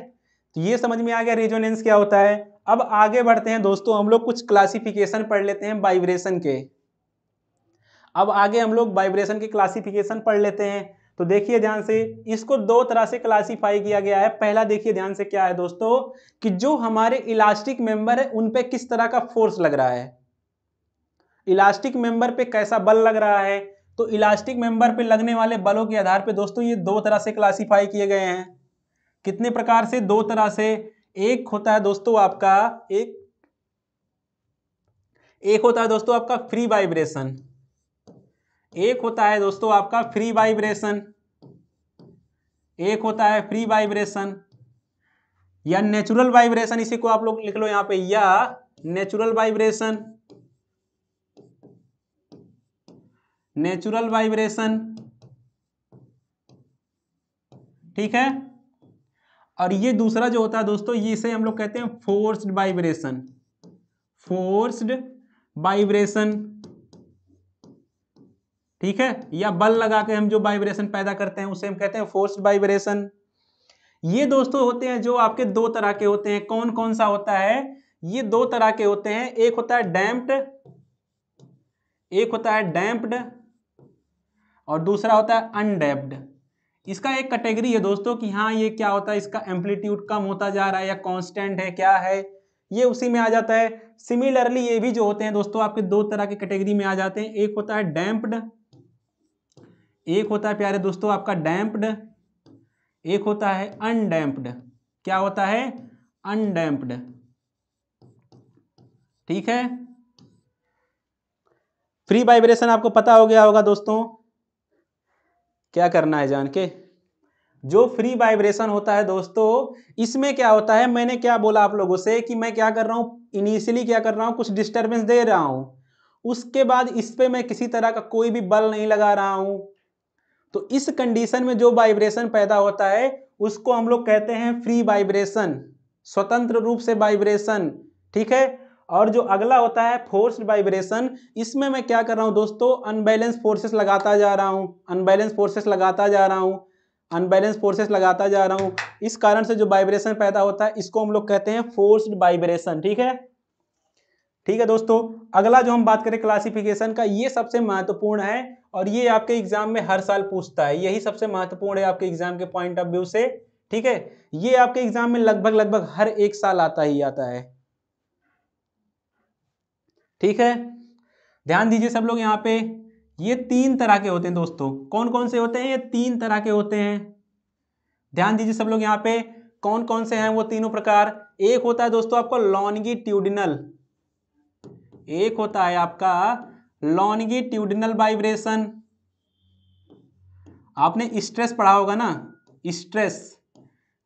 तो ये समझ में आ गया रेजोनेंस क्या होता है अब आगे बढ़ते हैं दोस्तों हम लोग कुछ क्लासिफिकेशन पढ़ लेते हैं वाइब्रेशन के अब आगे हम लोग वाइब्रेशन के क्लासिफिकेशन पढ़ लेते हैं तो देखिए ध्यान से इसको दो तरह से क्लासिफाई किया गया है पहला देखिए ध्यान से क्या है दोस्तों कि जो हमारे इलास्टिक मेंबर है उन पे किस तरह का फोर्स लग रहा है इलास्टिक मेंबर पे कैसा बल लग रहा है तो इलास्टिक मेंबर पे लगने वाले बलों के आधार पे दोस्तों ये दो तरह से क्लासिफाई किए गए हैं कितने प्रकार से दो तरह से एक होता है दोस्तों आपका एक एक होता है दोस्तों आपका फ्री वाइब्रेशन एक होता है दोस्तों आपका फ्री वाइब्रेशन एक होता है फ्री वाइब्रेशन या नेचुरल वाइब्रेशन इसी को आप लोग लिख लो यहां पे या नेचुरल वाइब्रेशन नेचुरल वाइब्रेशन ठीक है और ये दूसरा जो होता है दोस्तों ये इसे हम लोग कहते हैं फोर्स्ड वाइब्रेशन फोर्स्ड वाइब्रेशन ठीक है या बल लगा के हम जो वाइब्रेशन पैदा करते हैं उसे हम कहते हैं फोर्स्ड वाइब्रेशन ये दोस्तों होते हैं जो आपके दो तरह के होते हैं कौन कौन सा होता है ये दो तरह के होते हैं एक होता है डैम्प्ड एक होता है डैम्प्ड और दूसरा होता है अनडैम्प्ड इसका एक कैटेगरी है दोस्तों कि हाँ ये क्या होता है इसका एम्पलीट्यूड कम होता जा रहा है या कांस्टेंट है क्या है ये उसी में आ जाता है सिमिलरली ये भी जो होते हैं दोस्तों आपके दो तरह के कैटेगरी में आ जाते हैं एक होता है डैम्प्ड एक होता है प्यारे दोस्तों आपका डैम्प्ड एक होता है अनडैम्प्ड क्या होता है अनडैम्प्ड ठीक है फ्री वाइब्रेशन आपको पता हो गया होगा दोस्तों क्या करना है जान के जो फ्री वाइब्रेशन होता है दोस्तों इसमें क्या होता है मैंने क्या बोला आप लोगों से कि मैं क्या कर रहा हूँ इनिशियली क्या कर रहा हूँ कुछ डिस्टर्बेंस दे रहा हूँ उसके बाद इस पर मैं किसी तरह का कोई भी बल नहीं लगा रहा हूँ तो इस कंडीशन में जो वाइब्रेशन पैदा होता है उसको हम लोग कहते हैं फ्री वाइब्रेशन स्वतंत्र रूप से वाइब्रेशन ठीक है और जो अगला होता है फोर्स्ड वाइब्रेशन इसमें मैं क्या कर रहा हूँ दोस्तों अनबैलेंस फोर्सेस लगाता जा रहा हूँ अनबैलेंस फोर्सेस लगाता जा रहा हूँ अनबैलेंस फोर्सेस लगाता जा रहा हूँ इस कारण से जो वाइब्रेशन पैदा होता है इसको हम लोग कहते हैं फोर्स्ड वाइब्रेशन ठीक है ठीक है दोस्तों अगला जो हम बात करें क्लासिफिकेशन का ये सबसे महत्वपूर्ण है और ये आपके एग्जाम में हर साल पूछता है यही सबसे महत्वपूर्ण है आपके एग्जाम के पॉइंट ऑफ व्यू से ठीक है ये आपके एग्जाम में लगभग लगभग हर एक साल आता ही आता है ठीक है ध्यान दीजिए सब लोग यहाँ पे ये तीन तरह के होते हैं दोस्तों कौन कौन से होते हैं ये तीन तरह के होते हैं ध्यान दीजिए सब लोग यहाँ पे कौन कौन से हैं वो तीनों प्रकार एक होता है दोस्तों आपका ट्यूडिनल एक होता है आपका ट्यूडिनल वाइब्रेशन आपने स्ट्रेस पढ़ा होगा ना स्ट्रेस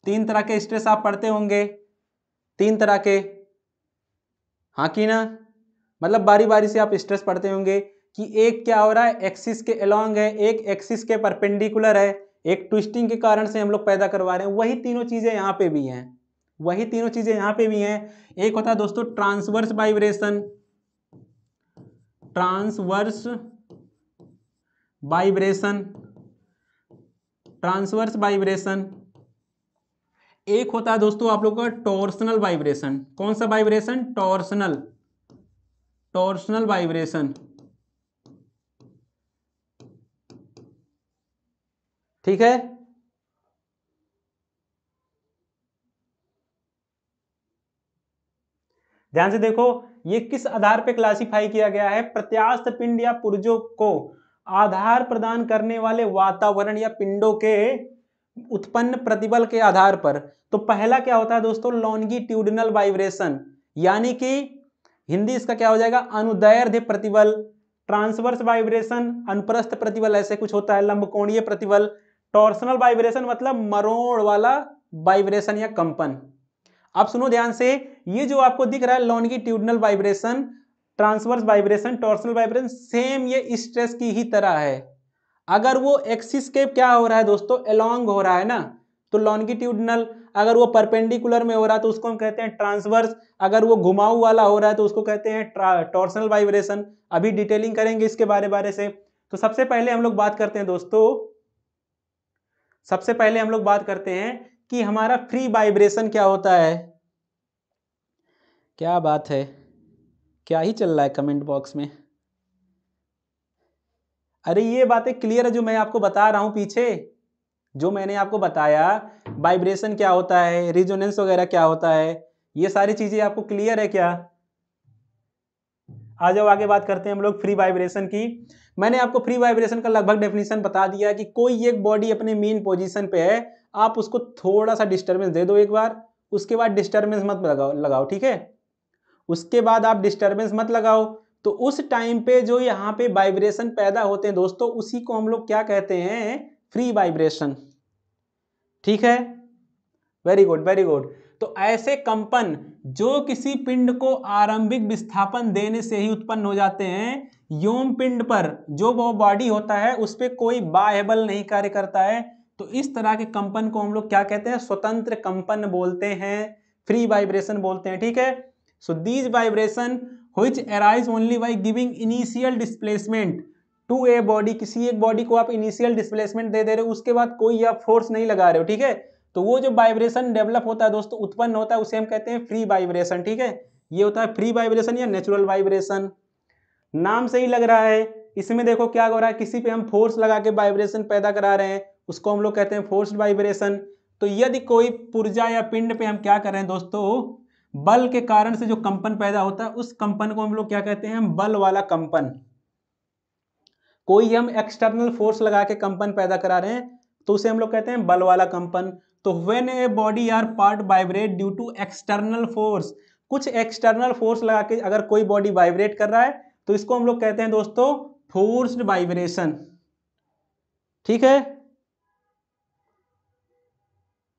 तीन तरह के स्ट्रेस आप पढ़ते होंगे तीन तरह के हाँ की ना मतलब बारी बारी से आप स्ट्रेस पढ़ते होंगे कि एक क्या हो रहा है एक्सिस के अलॉन्ग है एक एक्सिस के परपेंडिकुलर है एक ट्विस्टिंग के कारण से हम लोग पैदा करवा रहे हैं वही तीनों चीज़ें यहाँ पे भी हैं वही तीनों चीज़ें यहाँ पे भी हैं एक होता है दोस्तों transverse vibration transverse vibration transverse vibration एक होता है दोस्तों आप लोग का टॉर्सनल वाइब्रेशन कौन सा वाइब्रेशन टॉर्सनल टॉर्सनल वाइब्रेशन ठीक है ध्यान से देखो ये किस आधार पर क्लासिफाई किया गया है प्रत्यास्थ पिंड या पुर्जों को आधार प्रदान करने वाले वातावरण या पिंडों के उत्पन्न प्रतिबल के आधार पर तो पहला क्या होता है दोस्तों लॉन्गिट्यूडनल वाइब्रेशन यानी कि हिंदी इसका क्या हो जाएगा अनुदैर्ध्य प्रतिबल ट्रांसवर्स वाइब्रेशन अनुप्रस्थ प्रतिबल ऐसे कुछ होता है लंबकोणीय प्रतिबल टॉर्सनल वाइब्रेशन मतलब मरोड़ वाला वाइब्रेशन या कंपन आप सुनो ध्यान से ये जो आपको दिख रहा है longitudinal vibration transverse vibration torsional vibration same ये स्ट्रेस की ही तरह है अगर वो एक्सिस के क्या हो रहा है दोस्तों एलोंग हो रहा है ना तो लॉन्गिट्यूडनल अगर वो परपेंडिकुलर में हो रहा है तो उसको हम कहते हैं ट्रांसवर्स अगर वो घुमाऊ वाला हो रहा है तो उसको कहते हैं टॉर्सनल वाइब्रेशन अभी डिटेलिंग करेंगे इसके बारे बारे से तो सबसे पहले हम लोग बात करते हैं दोस्तों सबसे पहले हम लोग बात करते हैं कि हमारा फ्री वाइब्रेशन क्या होता है क्या बात है क्या ही चल रहा है कमेंट बॉक्स में अरे ये बातें क्लियर है जो मैं आपको बता रहा हूं पीछे जो मैंने आपको बताया वाइब्रेशन क्या होता है रिजोनेंस वगैरह क्या होता है ये सारी चीज़ें आपको क्लियर है क्या आ जाओ आगे बात करते हैं हम लोग फ्री वाइब्रेशन की मैंने आपको फ्री वाइब्रेशन का लगभग डेफिनेशन बता दिया कि कोई एक बॉडी अपने मेन पोजिशन पे है आप उसको थोड़ा सा डिस्टर्बेंस दे दो एक बार उसके बाद डिस्टर्बेंस मत लगाओ लगाओ ठीक है उसके बाद आप डिस्टर्बेंस मत लगाओ तो उस टाइम पे जो यहाँ पे वाइब्रेशन पैदा होते हैं दोस्तों उसी को हम लोग क्या कहते हैं फ्री वाइब्रेशन ठीक है वेरी गुड वेरी गुड तो ऐसे कंपन जो किसी पिंड को आरंभिक विस्थापन देने से ही उत्पन्न हो जाते हैं योम पिंड पर जो वो बॉडी होता है उस पर कोई बाह्य बल नहीं कार्य करता है तो इस तरह के कंपन को हम लोग क्या कहते हैं स्वतंत्र कंपन बोलते हैं फ्री वाइब्रेशन बोलते हैं ठीक है so these vibration which arise only by giving initial displacement to a body किसी एक बॉडी को आप इनिशियल डिस्प्लेसमेंट दे दे रहे हो उसके बाद कोई आप फोर्स नहीं लगा रहे हो ठीक है तो वो जो वाइब्रेशन डेवलप होता है दोस्तों उत्पन्न होता है उसे हम कहते हैं फ्री वाइब्रेशन ठीक है ये होता है फ्री वाइब्रेशन या नेचुरल वाइब्रेशन नाम से ही लग रहा है इसमें देखो क्या हो रहा है किसी पे हम फोर्स लगा के वाइब्रेशन पैदा करा रहे हैं उसको हम लोग कहते हैं फोर्स्ड वाइब्रेशन तो यदि कोई पुर्जा या पिंड पे हम क्या कर रहे हैं दोस्तों बल के कारण से जो कंपन पैदा होता है उस कंपन को हम लोग क्या कहते हैं बल वाला कंपन कोई हम एक्सटर्नल फोर्स लगा के कंपन पैदा करा रहे हैं तो उसे हम लोग कहते हैं बल वाला कंपन तो when a body or part vibrate due to external force कुछ एक्सटर्नल फोर्स लगा के अगर कोई बॉडी वाइब्रेट कर रहा है तो इसको हम लोग कहते हैं दोस्तों फोर्स्ड वाइब्रेशन ठीक है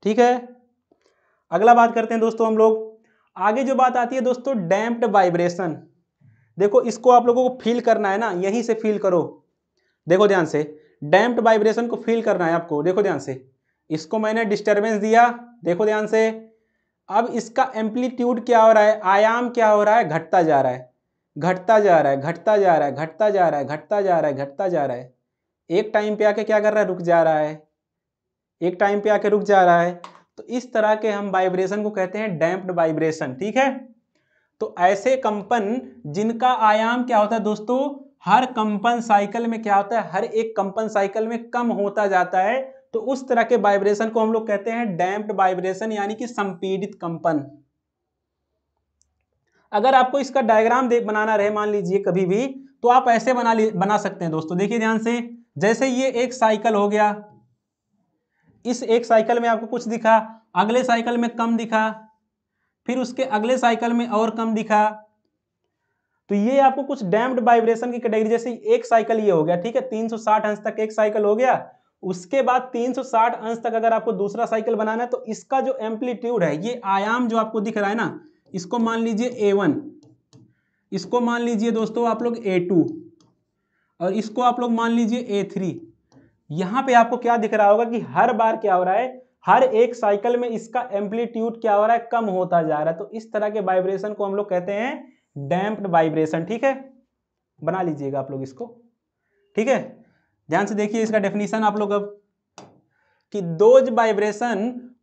ठीक है अगला बात करते हैं दोस्तों हम लोग आगे जो बात आती है दोस्तों डैम्प्ड वाइब्रेशन देखो इसको आप लोगों को फील करना है ना यहीं से फील करो देखो ध्यान से डैम्प्ड वाइब्रेशन को फील करना है आपको देखो ध्यान से इसको मैंने डिस्टर्बेंस दिया देखो ध्यान से अब इसका एम्पलीट्यूड क्या हो रहा है आयाम क्या हो रहा है घटता जा रहा है घटता जा रहा है घटता जा रहा है घटता जा रहा है घटता जा रहा है घटता जा रहा है एक टाइम पे आके क्या कर रहा है रुक जा रहा है एक टाइम पे आके रुक जा रहा है तो इस तरह के हम वाइब्रेशन को कहते हैं डैम्प्ड वाइब्रेशन ठीक है तो ऐसे कंपन जिनका आयाम क्या होता है दोस्तों हर कंपन साइकिल में क्या होता है हर एक कंपन साइकिल में कम होता जाता है तो उस तरह के वाइब्रेशन को हम लोग कहते हैं डैम्प्ड वाइब्रेशन यानी कि संपीड़ित कंपन अगर आपको इसका डायग्राम बनाना रहे मान लीजिए कभी भी तो आप ऐसे बना बना सकते हैं दोस्तों देखिए ध्यान से जैसे ये एक साइकिल हो गया इस एक साइकिल में आपको कुछ दिखा अगले साइकिल में कम दिखा फिर उसके अगले साइकिल में और कम दिखा तो ये आपको कुछ डैम्ड वाइब्रेशन की कैटेगरी जैसे एक साइकिल ये हो गया ठीक है 360 अंश तक एक साइकिल हो गया उसके बाद 360 अंश तक अगर आपको दूसरा साइकिल बनाना है तो इसका जो एम्पलीट्यूड है ये आयाम जो आपको दिख रहा है ना इसको मान लीजिए ए इसको मान लीजिए दोस्तों आप लोग ए और इसको आप लोग मान लीजिए ए थ्री यहां पर आपको क्या दिख रहा होगा कि हर बार क्या हो रहा है हर एक साइकिल में इसका एम्पलीट्यूड क्या हो रहा है कम होता जा रहा है तो इस तरह के वाइब्रेशन को हम लोग कहते हैं डैम्प्ड वाइब्रेशन ठीक है बना लीजिएगा आप लोग इसको ठीक है ध्यान से देखिए इसका डेफिनेशन आप लोग अब कि those vibration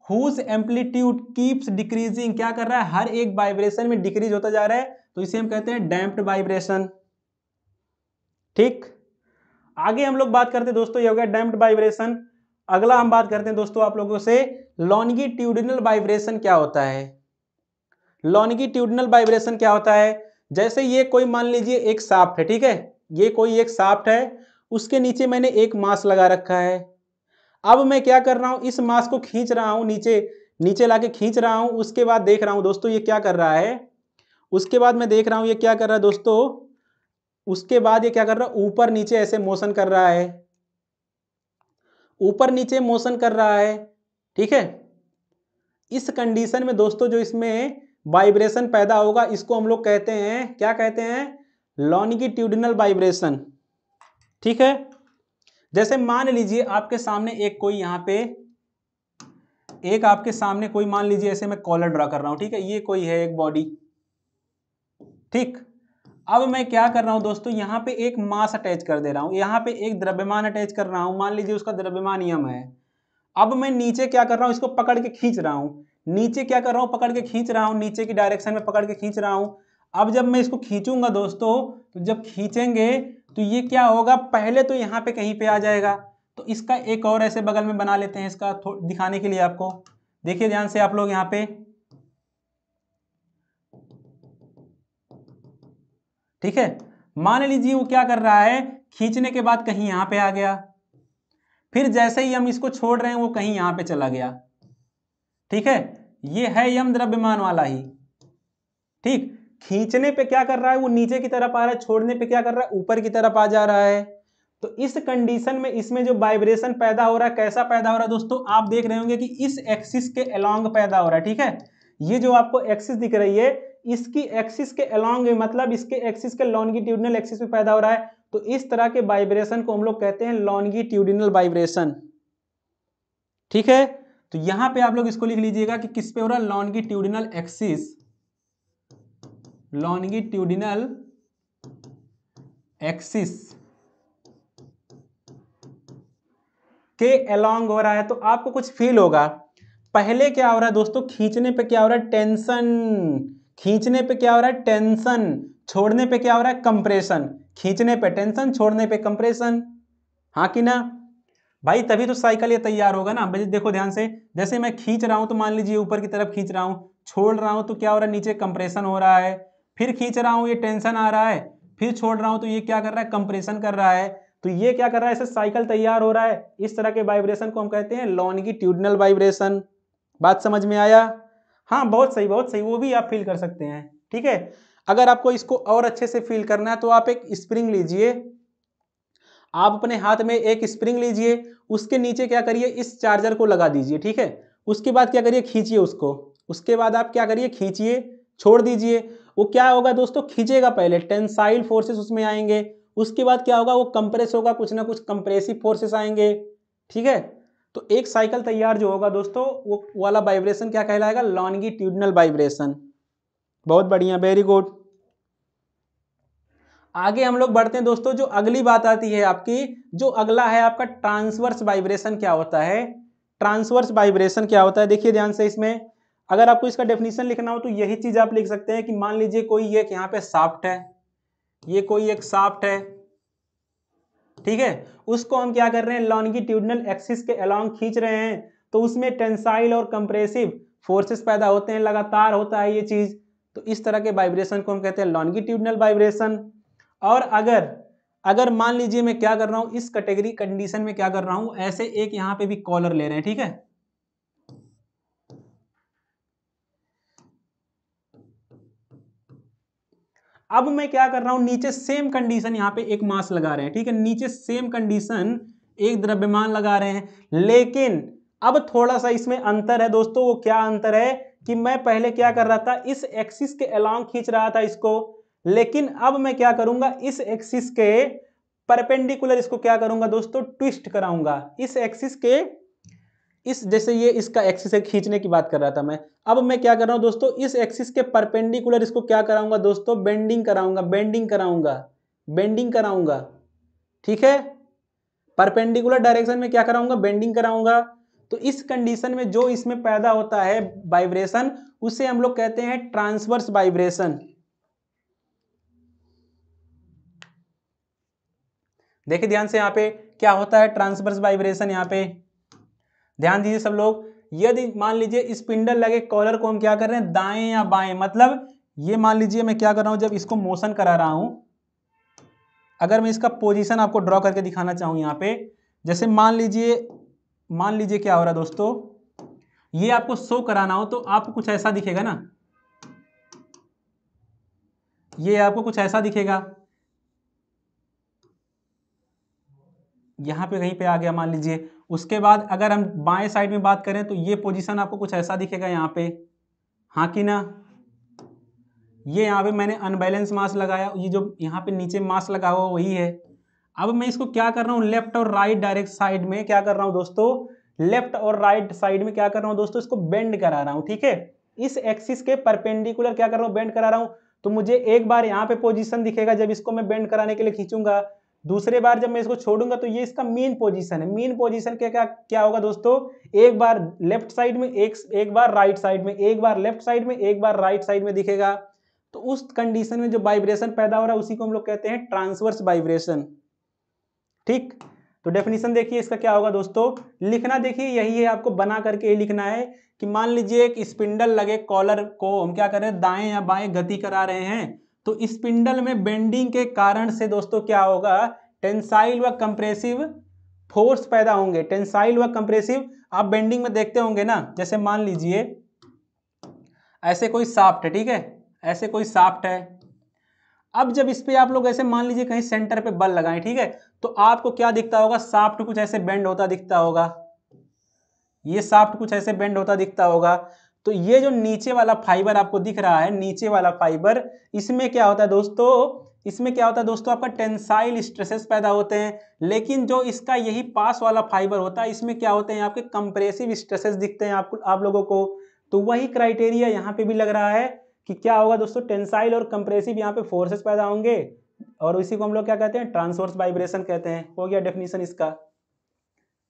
whose amplitude keeps decreasing क्या कर रहा है हर एक वाइब्रेशन में डिक्रीज होता जा रहा है तो इसे हम कहते हैं डैम्प्ड वाइब्रेशन ठीक आगे हम लोग बात करते हैं दोस्तों ये हो गया डैम्प्ड वाइब्रेशन अगला हम बात करते हैं दोस्तों आप लोगों से लॉन्गिट्यूडिनल वाइब्रेशन क्या होता है लॉन्गिट्यूडनल वाइब्रेशन क्या होता है जैसे ये कोई मान लीजिए एक साफ्ट है ठीक है ये कोई एक साफ्ट है उसके नीचे मैंने एक मास लगा रखा है अब मैं क्या कर रहा हूँ इस मास को खींच रहा हूँ नीचे नीचे लाके खींच रहा हूँ उसके बाद देख रहा हूँ दोस्तों ये क्या कर रहा है उसके बाद मैं देख रहा हूँ ये क्या कर रहा है दोस्तों उसके बाद ये क्या कर रहा है ऊपर नीचे ऐसे मोशन कर रहा है ऊपर नीचे मोशन कर रहा है ठीक है इस कंडीशन में दोस्तों जो इसमें वाइब्रेशन पैदा होगा इसको हम लोग कहते हैं क्या कहते हैं लॉन्गिट्यूडिनल वाइब्रेशन ठीक है जैसे मान लीजिए आपके सामने एक कोई यहां पे एक आपके सामने कोई मान लीजिए ऐसे मैं कॉलर ड्रा कर रहा हूं ठीक है ये कोई है एक बॉडी ठीक अब मैं क्या कर रहा हूं दोस्तों यहां पे एक मास अटैच कर दे रहा हूं यहां पे एक द्रव्यमान अटैच कर रहा हूं मान लीजिए उसका द्रव्यमान यम है अब मैं नीचे क्या कर रहा हूं इसको पकड़ के खींच रहा हूं नीचे क्या कर रहा हूं पकड़ के खींच रहा हूं नीचे की डायरेक्शन में पकड़ के खींच रहा हूं अब जब मैं इसको खींचूंगा दोस्तों तो जब खींचेंगे तो ये क्या होगा पहले तो यहां पे कहीं पे आ जाएगा तो इसका एक और ऐसे बगल में बना लेते हैं इसका दिखाने के लिए आपको देखिए ध्यान से आप लोग यहां पे ठीक है मान लीजिए वो क्या कर रहा है खींचने के बाद कहीं यहां पे आ गया फिर जैसे ही हम इसको छोड़ रहे हैं वो कहीं यहां पे चला गया ठीक है ये है यम द्रव्यमान वाला ही ठीक खींचने पे क्या कर रहा है वो नीचे की तरफ आ रहा है छोड़ने पे क्या कर रहा है ऊपर की तरफ आ जा रहा है तो इस कंडीशन में इसमें जो वाइब्रेशन पैदा हो रहा है कैसा पैदा हो रहा है दोस्तों आप देख रहे होंगे कि इस एक्सिस के अलोंग पैदा हो रहा है ठीक है ये जो आपको एक्सिस दिख रही है इसकी एक्सिस के अलोंग मतलब इसके एक्सिस के लॉन्गिट्यूडनल एक्सिस में पैदा हो रहा है तो इस तरह के वाइब्रेशन को हम लोग कहते हैं लॉन्गिट्यूडिनल वाइब्रेशन ठीक है तो यहां पे आप लोग इसको लिख लीजिएगा कि किस पे हो रहा है लॉन्गिट्यूडिनल एक्सिस लॉन्गिट्यूडिनल एक्सिस के अलोंग हो रहा है तो आपको कुछ फील होगा पहले क्या हो रहा है दोस्तों खींचने पे क्या हो रहा है टेंशन खींचने पे क्या हो रहा है टेंशन छोड़ने पे क्या हो रहा है कंप्रेशन खींचने पे टेंशन छोड़ने पे कंप्रेशन हाँ कि ना भाई तभी तो साइकिल ये तैयार होगा ना भाई देखो ध्यान से जैसे मैं खींच रहा हूँ तो मान लीजिए ऊपर की तरफ खींच रहा हूँ छोड़ रहा हूँ तो क्या हो रहा है नीचे कंप्रेशन हो रहा है फिर खींच रहा हूँ ये टेंशन आ रहा है फिर छोड़ रहा हूँ तो ये क्या कर रहा है कंप्रेशन कर रहा है तो ये क्या कर रहा है ऐसे साइकिल तैयार हो रहा है इस तरह के वाइब्रेशन को हम कहते हैं लॉन्गिट्यूडनल वाइब्रेशन बात समझ में आया हाँ बहुत सही बहुत सही वो भी आप फील कर सकते हैं ठीक है अगर आपको इसको और अच्छे से फील करना है तो आप एक स्प्रिंग लीजिए आप अपने हाथ में एक स्प्रिंग लीजिए उसके नीचे क्या करिए इस चार्जर को लगा दीजिए ठीक है उसके बाद क्या करिए खींचिए उसको उसके बाद आप क्या करिए खींचिए छोड़ दीजिए वो क्या होगा दोस्तों खींचेगा पहले टेंसाइल फोर्सेस उसमें आएंगे उसके बाद क्या होगा वो कंप्रेस होगा कुछ ना कुछ कंप्रेसिव फोर्सेस आएंगे ठीक है तो एक साइकिल तैयार जो होगा दोस्तों वो वाला वाइब्रेशन क्या कहलाएगा लॉन्गिट्यूडनल वाइब्रेशन बहुत बढ़िया वेरी गुड आगे हम लोग बढ़ते हैं दोस्तों जो अगली बात आती है आपकी जो अगला है आपका ट्रांसवर्स वाइब्रेशन क्या होता है ट्रांसवर्स वाइब्रेशन क्या होता है देखिए ध्यान से इसमें अगर आपको इसका डेफिनेशन लिखना हो तो यही चीज़ आप लिख सकते हैं कि मान लीजिए कोई एक यहाँ पे साफ्ट है ये कोई एक साफ्ट है ठीक है उसको हम क्या कर रहे हैं लॉन्गिट्यूडनल एक्सिस के अलॉन्ग खींच रहे हैं तो उसमें टेंसाइल और कंप्रेसिव फोर्सेस पैदा होते हैं लगातार होता है ये चीज़ तो इस तरह के वाइब्रेशन को हम कहते हैं लॉन्गिट्यूडनल वाइब्रेशन और अगर अगर मान लीजिए मैं क्या कर रहा हूं इस कैटेगरी कंडीशन में क्या कर रहा हूं ऐसे एक यहां पे भी कॉलर ले रहे हैं ठीक है अब मैं क्या कर रहा हूं नीचे सेम कंडीशन यहां पे एक मास लगा रहे हैं ठीक है नीचे सेम कंडीशन एक द्रव्यमान लगा रहे हैं लेकिन अब थोड़ा सा इसमें अंतर है दोस्तों वो क्या अंतर है कि मैं पहले क्या कर रहा था इस एक्सिस के अलॉन्ग खींच रहा था इसको लेकिन अब मैं क्या करूंगा इस एक्सिस के परपेंडिकुलर इसको क्या करूंगा दोस्तों ट्विस्ट कराऊंगा इस एक्सिस के इस जैसे ये इसका एक्सिस है खींचने की बात कर रहा था मैं अब मैं क्या कर रहा हूं दोस्तों इस एक्सिस के परपेंडिकुलर इसको क्या कराऊंगा दोस्तों बेंडिंग कराऊंगा बेंडिंग कराऊंगा बेंडिंग कराऊंगा ठीक है परपेंडिकुलर डायरेक्शन में क्या कराऊंगा बेंडिंग कराऊंगा तो इस कंडीशन में जो इसमें पैदा होता है वाइब्रेशन उसे हम लोग कहते हैं ट्रांसवर्स वाइब्रेशन देखिए ध्यान से यहाँ पे क्या होता है ट्रांसवर्स वाइब्रेशन यहाँ पे ध्यान दीजिए सब लोग यदि मान लीजिए स्पिंडल लगे कॉलर को हम क्या कर रहे हैं दाएं या बाएं मतलब ये मान लीजिए मैं क्या कर रहा हूं जब इसको मोशन करा रहा हूं अगर मैं इसका पोजीशन आपको ड्रॉ करके दिखाना चाहूं यहाँ पे जैसे मान लीजिए मान लीजिए क्या हो रहा है दोस्तों ये आपको शो कराना हो तो आपको कुछ ऐसा दिखेगा ना ये आपको कुछ ऐसा दिखेगा यहाँ पे कहीं पे आ गया मान लीजिए उसके बाद अगर हम बाएं साइड में बात करें तो ये पोजीशन आपको कुछ ऐसा दिखेगा यहाँ पे हाँ कि ना ये यहाँ पे मैंने अनबैलेंस मास लगाया ये जो यहाँ पे नीचे मास लगा हुआ वही है अब मैं इसको क्या कर रहा हूँ लेफ्ट और राइट डायरेक्ट साइड में क्या कर रहा हूँ दोस्तों लेफ्ट और राइट साइड में क्या कर रहा हूँ दोस्तों इसको बेंड करा रहा हूँ ठीक है इस एक्सिस के परपेंडिकुलर क्या कर रहा हूँ बेंड करा रहा हूँ तो मुझे एक बार यहाँ पे पोजीशन दिखेगा जब इसको मैं बेंड कराने के लिए खींचूंगा दूसरे बार जब मैं इसको छोड़ूंगा तो ये इसका मेन पोजीशन है मेन पोजीशन क्या क्या होगा दोस्तों एक बार लेफ्ट साइड में एक एक बार राइट साइड में एक बार लेफ्ट साइड में एक बार राइट साइड में दिखेगा तो उस कंडीशन में जो वाइब्रेशन पैदा हो रहा है उसी को हम लोग कहते हैं ट्रांसवर्स वाइब्रेशन ठीक तो डेफिनेशन देखिए इसका क्या होगा दोस्तों लिखना देखिए यही है आपको बना करके ये लिखना है कि मान लीजिए एक स्पिंडल लगे कॉलर को हम क्या कर रहे हैं दाएं या बाएं गति करा रहे हैं तो स्पिंडल में बेंडिंग के कारण से दोस्तों क्या होगा टेंसाइल व कंप्रेसिव फोर्स पैदा होंगे टेंसाइल व कंप्रेसिव आप बेंडिंग में देखते होंगे ना जैसे मान लीजिए ऐसे कोई साफ्ट है ठीक है ऐसे कोई साफ्ट है अब जब इस पर आप लोग ऐसे मान लीजिए कहीं सेंटर पे बल लगाएं ठीक है तो आपको क्या दिखता होगा साफ्ट कुछ ऐसे बेंड होता दिखता होगा ये साफ्ट कुछ ऐसे बेंड होता दिखता होगा तो ये जो नीचे वाला फाइबर आपको दिख रहा है नीचे वाला फाइबर इसमें क्या होता है दोस्तों इसमें क्या होता है दोस्तों आपका टेंसाइल स्ट्रेसेस पैदा होते हैं लेकिन जो इसका यही पास वाला फाइबर होता है इसमें क्या होते हैं आपके कंप्रेसिव स्ट्रेसेस दिखते हैं आपको आप लोगों को तो वही क्राइटेरिया यहाँ पे भी लग रहा है कि क्या होगा दोस्तों टेंसाइल और कंप्रेसिव यहाँ पे फोर्सेस पैदा होंगे और इसी को हम लोग क्या कहते हैं ट्रांसवर्स वाइब्रेशन कहते हैं हो गया डेफिनेशन इसका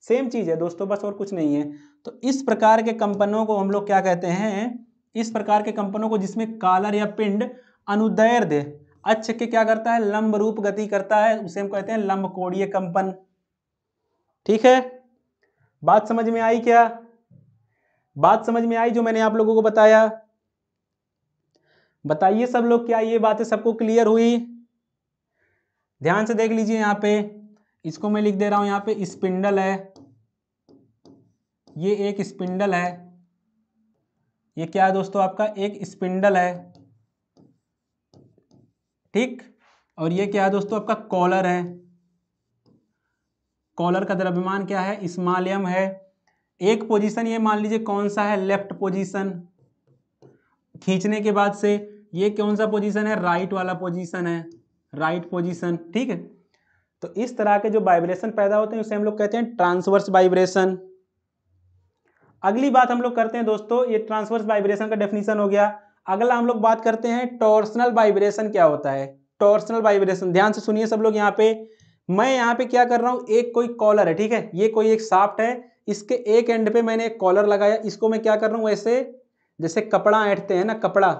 सेम चीज़ है दोस्तों बस और कुछ नहीं है तो इस प्रकार के कंपनों को हम लोग क्या कहते हैं इस प्रकार के कंपनों को जिसमें कालर या पिंड अनुदैर दे अच्छ के क्या करता है लंब रूप गति करता है उसे हम कहते हैं लंब कोड़ीय कंपन ठीक है बात समझ में आई क्या बात समझ में आई जो मैंने आप लोगों को बताया बताइए सब लोग क्या ये बातें सबको क्लियर हुई ध्यान से देख लीजिए यहाँ पे इसको मैं लिख दे रहा हूँ यहाँ पे स्पिंडल है ये एक स्पिंडल है ये क्या है दोस्तों आपका एक स्पिंडल है ठीक और ये क्या है दोस्तों आपका कॉलर है कॉलर का द्रव्यमान क्या है स्मालियम है एक पोजीशन ये मान लीजिए कौन सा है लेफ्ट पोजीशन खींचने के बाद से ये कौन सा पोजीशन है राइट वाला पोजीशन है राइट पोजीशन ठीक है तो इस तरह के जो वाइब्रेशन पैदा होते हैं उसे हम लोग कहते हैं ट्रांसवर्स वाइब्रेशन अगली बात हम लोग करते हैं दोस्तों ये ट्रांसवर्स वाइब्रेशन का डेफिनेशन हो गया अगला हम लोग बात करते हैं टॉर्सनल वाइब्रेशन क्या होता है टॉर्सनल वाइब्रेशन ध्यान से सुनिए सब लोग यहाँ पे मैं यहाँ पे क्या कर रहा हूँ एक कोई कॉलर है ठीक है ये कोई एक साफ्ट है इसके एक एंड पे मैंने एक कॉलर लगाया इसको मैं क्या कर रहा हूँ ऐसे जैसे कपड़ा ऐंठते हैं ना कपड़ा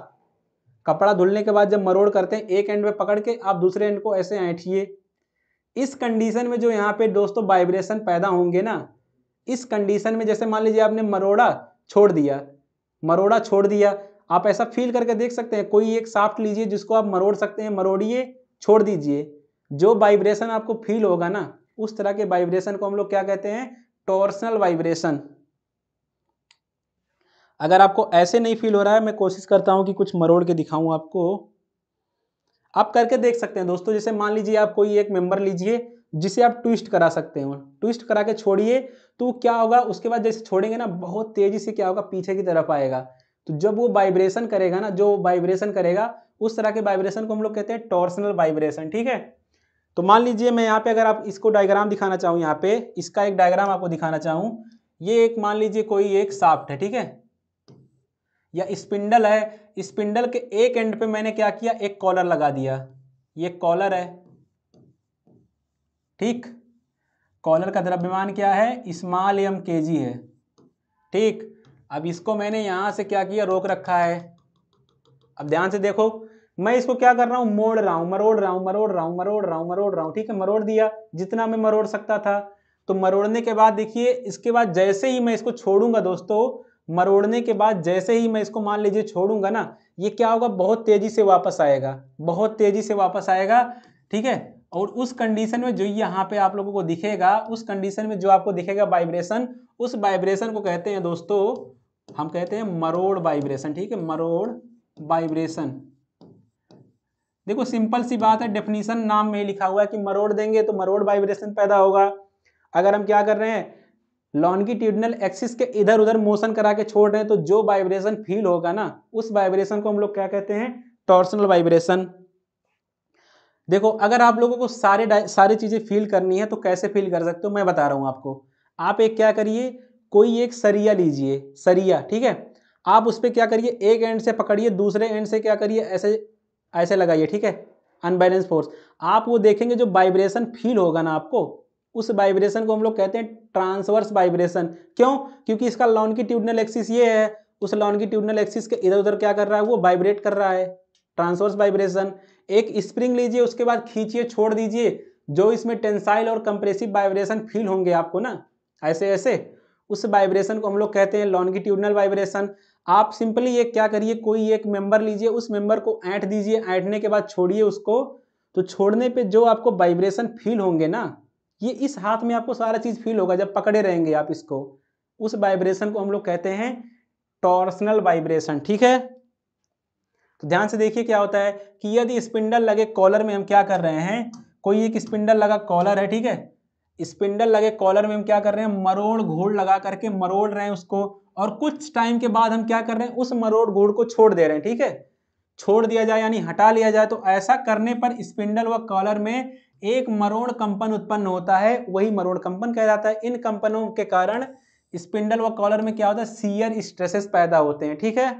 कपड़ा धुलने के बाद जब मरोड़ करते हैं एक एंड पे पकड़ के आप दूसरे एंड को ऐसे ऐंठिए इस कंडीशन में जो यहाँ पे दोस्तों वाइब्रेशन पैदा होंगे ना इस कंडीशन में जैसे मान लीजिए आपने मरोड़ा छोड़ दिया मरोड़ा छोड़ दिया आप ऐसा फील करके देख सकते हैं कोई एक साफ्ट लीजिए जिसको आप मरोड़ सकते हैं मरोड़िए छोड़ दीजिए जो वाइब्रेशन आपको फील होगा ना उस तरह के वाइब्रेशन को हम लोग क्या कहते हैं टोर्सनल वाइब्रेशन अगर आपको ऐसे नहीं फील हो रहा है मैं कोशिश करता हूं कि कुछ मरोड़ के दिखाऊं आपको आप करके देख सकते हैं दोस्तों जैसे मान लीजिए आप कोई एक मेंबर लीजिए जिसे आप ट्विस्ट करा सकते हो ट्विस्ट करा के छोड़िए तो क्या होगा उसके बाद जैसे छोड़ेंगे ना बहुत तेजी से क्या होगा पीछे की तरफ आएगा तो जब वो वाइब्रेशन करेगा ना जो वाइब्रेशन करेगा उस तरह के वाइब्रेशन को हम लोग कहते हैं टॉर्सनल वाइब्रेशन ठीक है तो मान लीजिए मैं यहाँ पे अगर आप इसको डायग्राम दिखाना चाहूँ यहाँ पे इसका एक डायग्राम आपको दिखाना चाहूँ ये एक मान लीजिए कोई एक साफ्ट है ठीक है या स्पिंडल है स्पिंडल के एक एंड पे मैंने क्या किया एक कॉलर लगा दिया ये कॉलर है ठीक कॉलर का द्रव्यमान क्या है स्मॉल एम के है ठीक अब इसको मैंने यहां से क्या किया रोक रखा है अब ध्यान से देखो मैं इसको क्या कर रहा हूं मोड़ रहा हूं मरोड़ रहा हूं मरोड़ रहा हूं मरोड़ रहा हूं मरोड़ रहा हूं ठीक है मरोड़ दिया जितना मैं मरोड़ सकता था तो मरोड़ने के बाद देखिए इसके बाद जैसे ही मैं इसको छोड़ूंगा दोस्तों मरोड़ने के बाद जैसे ही मैं इसको मान लीजिए छोड़ूंगा ना ये क्या होगा बहुत तेज़ी से वापस आएगा बहुत तेज़ी से वापस आएगा ठीक है और उस कंडीशन में जो यहाँ पे आप लोगों को दिखेगा उस कंडीशन में जो आपको दिखेगा वाइब्रेशन उस वाइब्रेशन को कहते हैं दोस्तों हम कहते हैं मरोड़ वाइब्रेशन ठीक है मरोड़ वाइब्रेशन देखो सिंपल सी बात है डेफिनेशन नाम में लिखा हुआ है कि मरोड़ देंगे तो मरोड़ वाइब्रेशन पैदा होगा अगर हम क्या कर रहे हैं लॉन्गिट्यूडनल एक्सिस के इधर उधर मोशन करा के छोड़ रहे हैं तो जो वाइब्रेशन फील होगा ना उस वाइब्रेशन को हम लोग क्या कहते हैं टॉर्सनल वाइब्रेशन देखो अगर आप लोगों को सारे सारी चीज़ें फील करनी है तो कैसे फील कर सकते हो मैं बता रहा हूँ आपको आप एक क्या करिए कोई एक सरिया लीजिए सरिया ठीक है आप उस पर क्या करिए एक एंड से पकड़िए दूसरे एंड से क्या करिए ऐसे ऐसे लगाइए ठीक है अनबैलेंस फोर्स आप वो देखेंगे जो वाइब्रेशन फील होगा ना आपको उस वाइब्रेशन को हम लोग कहते हैं ट्रांसवर्स वाइब्रेशन क्यों क्योंकि इसका लॉन्गिट्यूडनल एक्सिस ये है उस लॉन्गिट्यूडनल एक्सिस के इधर उधर क्या कर रहा है वो वाइब्रेट कर रहा है ट्रांसवर्स वाइब्रेशन एक स्प्रिंग लीजिए उसके बाद खींचिए छोड़ दीजिए जो इसमें टेंसाइल और कंप्रेसिव वाइब्रेशन फील होंगे आपको ना ऐसे ऐसे उस वाइब्रेशन को हम लोग कहते हैं लॉन्गिट्यूडनल वाइब्रेशन आप सिंपली ये क्या करिए कोई एक मेंबर लीजिए उस मेंबर को ऐंठ दीजिए ऐटने के बाद छोड़िए उसको तो छोड़ने पे जो आपको वाइब्रेशन फील होंगे ना ये इस हाथ में आपको सारा चीज़ फील होगा जब पकड़े रहेंगे आप इसको उस वाइब्रेशन को हम लोग कहते हैं टॉर्सनल वाइब्रेशन ठीक है तो ध्यान से देखिए क्या होता है कि यदि स्पिंडल लगे कॉलर में हम क्या कर रहे हैं कोई एक स्पिंडल लगा कॉलर है ठीक है स्पिंडल लगे कॉलर में हम क्या कर रहे हैं मरोड़ घोड़ लगा करके मरोड़ रहे हैं उसको और कुछ टाइम के बाद हम क्या कर रहे हैं उस मरोड़ घोड़ को छोड़ दे रहे हैं ठीक है छोड़ दिया जाए यानी हटा लिया जाए तो ऐसा करने पर स्पिंडल व कॉलर में एक मरोड़ कंपन उत्पन्न होता है वही मरोड़ कंपन कह जाता है इन कंपनों के कारण स्पिंडल व कॉलर में क्या होता है सीयर स्ट्रेसेस पैदा होते हैं ठीक है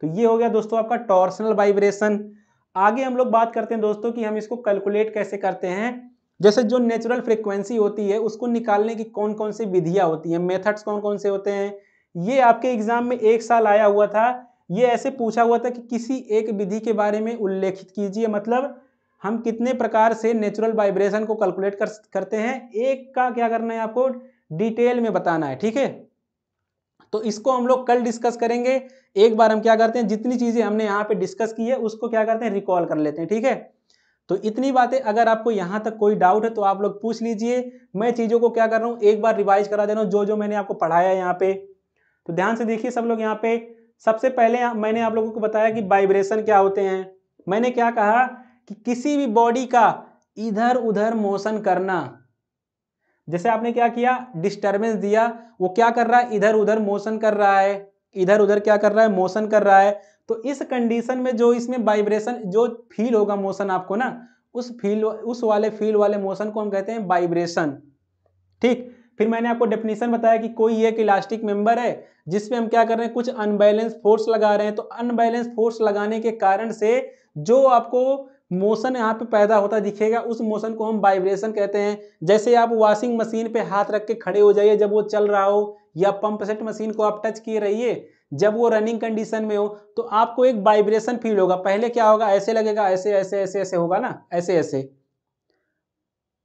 तो ये हो गया दोस्तों आपका टॉर्सनल वाइब्रेशन आगे हम लोग बात करते हैं दोस्तों कि हम इसको कैलकुलेट कैसे करते हैं जैसे जो नेचुरल फ्रिक्वेंसी होती है उसको निकालने की कौन कौन सी विधियाँ होती हैं मेथड्स कौन कौन से होते हैं ये आपके एग्जाम में एक साल आया हुआ था ये ऐसे पूछा हुआ था कि किसी एक विधि के बारे में उल्लेखित कीजिए मतलब हम कितने प्रकार से नेचुरल वाइब्रेशन को कैलकुलेट कर, करते हैं एक का क्या करना है आपको डिटेल में बताना है ठीक है तो इसको हम लोग कल डिस्कस करेंगे एक बार हम क्या करते हैं जितनी चीज़ें हमने यहाँ पे डिस्कस की है उसको क्या करते हैं रिकॉल कर लेते हैं ठीक है तो इतनी बातें अगर आपको यहाँ तक कोई डाउट है तो आप लोग पूछ लीजिए मैं चीज़ों को क्या कर रहा हूँ एक बार रिवाइज करा दे रहा हूँ जो जो मैंने आपको पढ़ाया है यहाँ पे तो ध्यान से देखिए सब लोग यहाँ पे सबसे पहले मैंने आप लोगों को बताया कि वाइब्रेशन क्या होते हैं मैंने क्या कहा कि किसी भी बॉडी का इधर उधर मोशन करना जैसे आपने क्या किया डिस्टर्बेंस दिया वो क्या कर रहा है इधर उधर मोशन कर रहा है इधर उधर क्या कर रहा है मोशन कर रहा है तो इस कंडीशन में जो इसमें वाइब्रेशन जो फील होगा मोशन आपको ना उस फील उस वाले फील वाले मोशन को हम कहते हैं वाइब्रेशन ठीक फिर मैंने आपको डेफिनेशन बताया कि कोई एक इलास्टिक मेंबर है जिसमें हम क्या कर रहे हैं कुछ अनबैलेंस फोर्स लगा रहे हैं तो अनबैलेंस फोर्स लगाने के कारण से जो आपको मोशन यहाँ पे पैदा होता दिखेगा उस मोशन को हम वाइब्रेशन कहते हैं जैसे आप वॉशिंग मशीन पे हाथ रख के खड़े हो जाइए जब वो चल रहा हो या पंप सेट मशीन को आप टच किए रहिए जब वो रनिंग कंडीशन में हो तो आपको एक वाइब्रेशन फील होगा पहले क्या होगा ऐसे लगेगा ऐसे ऐसे ऐसे ऐसे होगा ना ऐसे ऐसे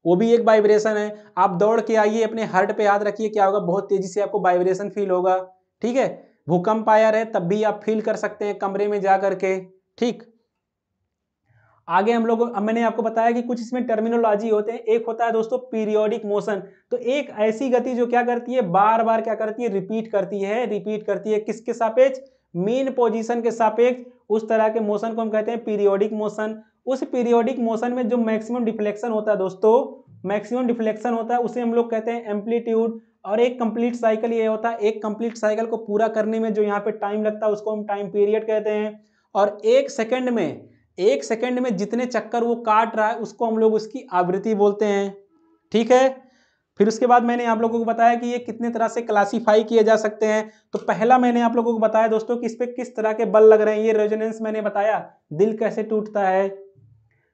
वो भी एक वाइब्रेशन है आप दौड़ के आइए अपने हार्ट पे याद रखिए क्या होगा बहुत तेजी से आपको वाइब्रेशन फील होगा ठीक है भूकंप आया है तब भी आप फील कर सकते हैं कमरे में जा करके ठीक आगे हम लोग अब मैंने आपको बताया कि कुछ इसमें टर्मिनोलॉजी होते हैं एक होता है दोस्तों पीरियोडिक मोशन तो एक ऐसी गति जो क्या करती है बार बार क्या करती है रिपीट करती है रिपीट करती है किसके सापेक्ष मेन पोजीशन के सापेक्ष उस तरह के मोशन को हम कहते हैं पीरियोडिक मोशन उस पीरियोडिक मोशन में जो मैक्सिमम डिफ्लेक्शन होता है दोस्तों मैक्सिमम डिफ्लेक्शन होता है उसे हम लोग कहते हैं एम्पलीट्यूड और एक कंप्लीट साइकिल ये होता है एक कंप्लीट साइकिल को पूरा करने में जो यहाँ पे टाइम लगता है उसको हम टाइम पीरियड कहते हैं और एक सेकंड में एक सेकंड में जितने चक्कर वो काट रहा है उसको हम लोग उसकी आवृत्ति बोलते हैं ठीक है फिर उसके बाद मैंने आप लोगों को बताया कि ये कितने तरह से क्लासीफाई किए जा सकते हैं तो पहला मैंने आप लोगों को बताया दोस्तों कि इस पर किस तरह के बल लग रहे हैं ये रेजोनेंस मैंने बताया दिल कैसे टूटता है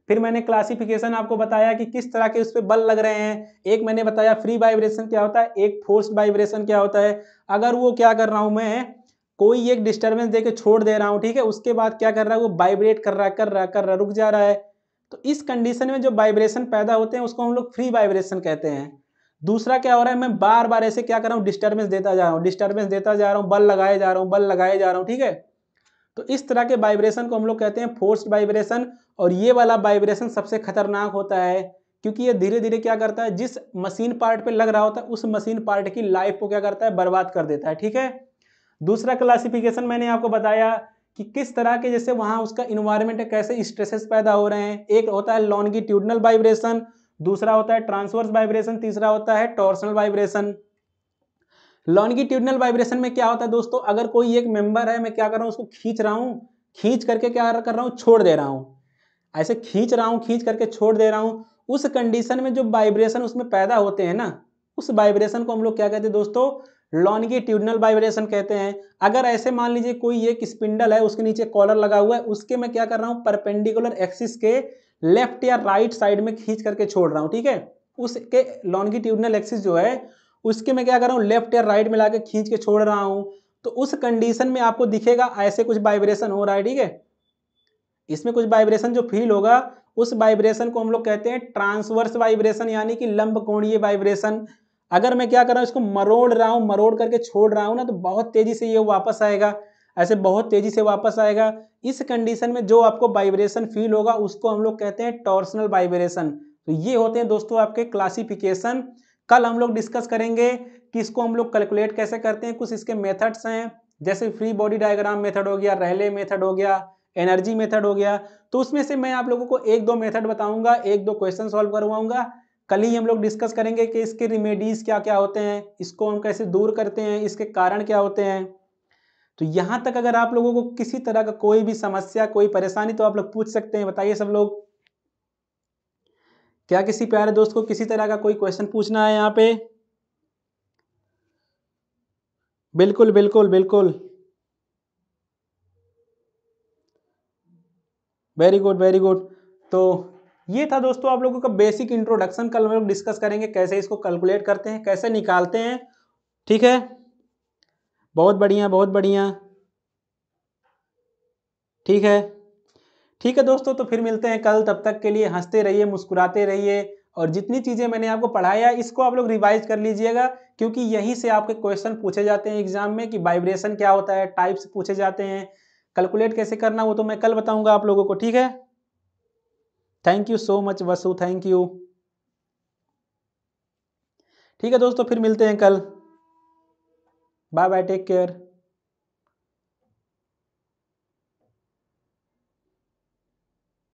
फिर मैंने क्लासिफिकेशन आपको बताया कि किस तरह के उस पर बल लग रहे हैं एक मैंने बताया फ्री वाइब्रेशन क्या होता है एक फोर्स वाइब्रेशन क्या होता है अगर वो क्या कर रहा हूँ मैं कोई एक डिस्टर्बेंस देके छोड़ दे रहा हूँ ठीक है उसके बाद क्या कर रहा है वो वाइब्रेट कर रहा कर रहा कर रहा रुक जा रहा है तो इस कंडीशन में जो वाइब्रेशन पैदा होते हैं उसको हम लोग फ्री वाइब्रेशन कहते हैं दूसरा क्या हो रहा है मैं बार बार ऐसे क्या कर रहा हूँ डिस्टर्बेंस देता जा रहा हूँ डिस्टर्बेंस देता जा रहा हूँ बल लगाए जा रहा हूँ बल लगाए जा रहा हूँ ठीक है तो इस तरह के वाइब्रेशन को हम लोग कहते हैं फोर्स्ड वाइब्रेशन और ये वाला वाइब्रेशन सबसे खतरनाक होता है क्योंकि ये धीरे धीरे क्या करता है जिस मशीन पार्ट पे लग रहा होता है उस मशीन पार्ट की लाइफ को क्या करता है बर्बाद कर देता है ठीक है दूसरा क्लासिफिकेशन मैंने आपको बताया कि किस तरह के जैसे वहाँ उसका इन्वायरमेंट है कैसे स्ट्रेसेस पैदा हो रहे हैं एक होता है लॉन्गिट्यूडनल वाइब्रेशन दूसरा होता है ट्रांसवर्स वाइब्रेशन तीसरा होता है टॉर्सनल वाइब्रेशन लॉन्गिट्यूडनल वाइब्रेशन में क्या होता है दोस्तों अगर कोई एक मेंबर है मैं क्या कर रहा हूँ उसको खींच रहा हूँ खींच करके क्या कर रहा हूँ छोड़ दे रहा हूँ ऐसे खींच रहा हूँ खींच करके छोड़ दे रहा हूँ उस कंडीशन में जो वाइब्रेशन उसमें पैदा होते हैं ना उस वाइब्रेशन को हम लोग क्या कहते हैं दोस्तों लॉन्गिट्यूडनल वाइब्रेशन कहते हैं अगर ऐसे मान लीजिए कोई एक स्पिंडल है उसके नीचे कॉलर लगा हुआ है उसके मैं क्या कर रहा हूँ परपेंडिकुलर एक्सिस के लेफ्ट या राइट साइड में खींच करके छोड़ रहा हूँ ठीक है उसके लॉन्गिट्यूडनल एक्सिस जो है उसके मैं क्या कर रहा हूँ लेफ्ट या राइट में ला खींच के छोड़ रहा हूँ तो उस कंडीशन में आपको दिखेगा ऐसे कुछ वाइब्रेशन हो रहा है ठीक है इसमें कुछ वाइब्रेशन जो फील होगा उस वाइब्रेशन को हम लोग कहते हैं ट्रांसवर्स वाइब्रेशन यानी कि लंब कोणीय वाइब्रेशन अगर मैं क्या कर रहा हूँ इसको मरोड़ रहा हूँ मरोड़ करके छोड़ रहा हूँ ना तो बहुत तेज़ी से ये वापस आएगा ऐसे बहुत तेज़ी से वापस आएगा इस कंडीशन में जो आपको वाइब्रेशन फील होगा उसको हम लोग कहते हैं टॉर्सनल वाइब्रेशन तो ये होते हैं दोस्तों आपके क्लासिफिकेशन कल हम लोग डिस्कस करेंगे कि इसको हम लोग कैलकुलेट कैसे करते हैं कुछ इसके मेथड्स हैं जैसे फ्री बॉडी डायग्राम मेथड हो गया रहले मेथड हो गया एनर्जी मेथड हो गया तो उसमें से मैं आप लोगों को एक दो मेथड बताऊंगा एक दो क्वेश्चन सॉल्व करवाऊंगा कल ही हम लोग डिस्कस करेंगे कि इसके रिमेडीज़ क्या क्या होते हैं इसको हम कैसे दूर करते हैं इसके कारण क्या होते हैं तो यहाँ तक अगर आप लोगों को किसी तरह का कोई भी समस्या कोई परेशानी तो आप लोग पूछ सकते हैं बताइए सब लोग क्या किसी प्यारे दोस्त को किसी तरह का कोई क्वेश्चन पूछना है यहाँ पे बिल्कुल बिल्कुल बिल्कुल वेरी गुड वेरी गुड तो ये था दोस्तों आप लोगों का बेसिक इंट्रोडक्शन कल हम लोग डिस्कस करेंगे कैसे इसको कैलकुलेट करते हैं कैसे निकालते हैं ठीक है बहुत बढ़िया बहुत बढ़िया ठीक है ठीक है दोस्तों तो फिर मिलते हैं कल तब तक के लिए हंसते रहिए मुस्कुराते रहिए और जितनी चीज़ें मैंने आपको पढ़ाया इसको आप लोग रिवाइज कर लीजिएगा क्योंकि यहीं से आपके क्वेश्चन पूछे जाते हैं एग्जाम में कि वाइब्रेशन क्या होता है टाइप्स पूछे जाते हैं कैलकुलेट कैसे करना वो तो मैं कल बताऊंगा आप लोगों को ठीक है thank you so much Vasu thank you ठीक है दोस्तों फिर मिलते हैं कल बाय बाय टेक केयर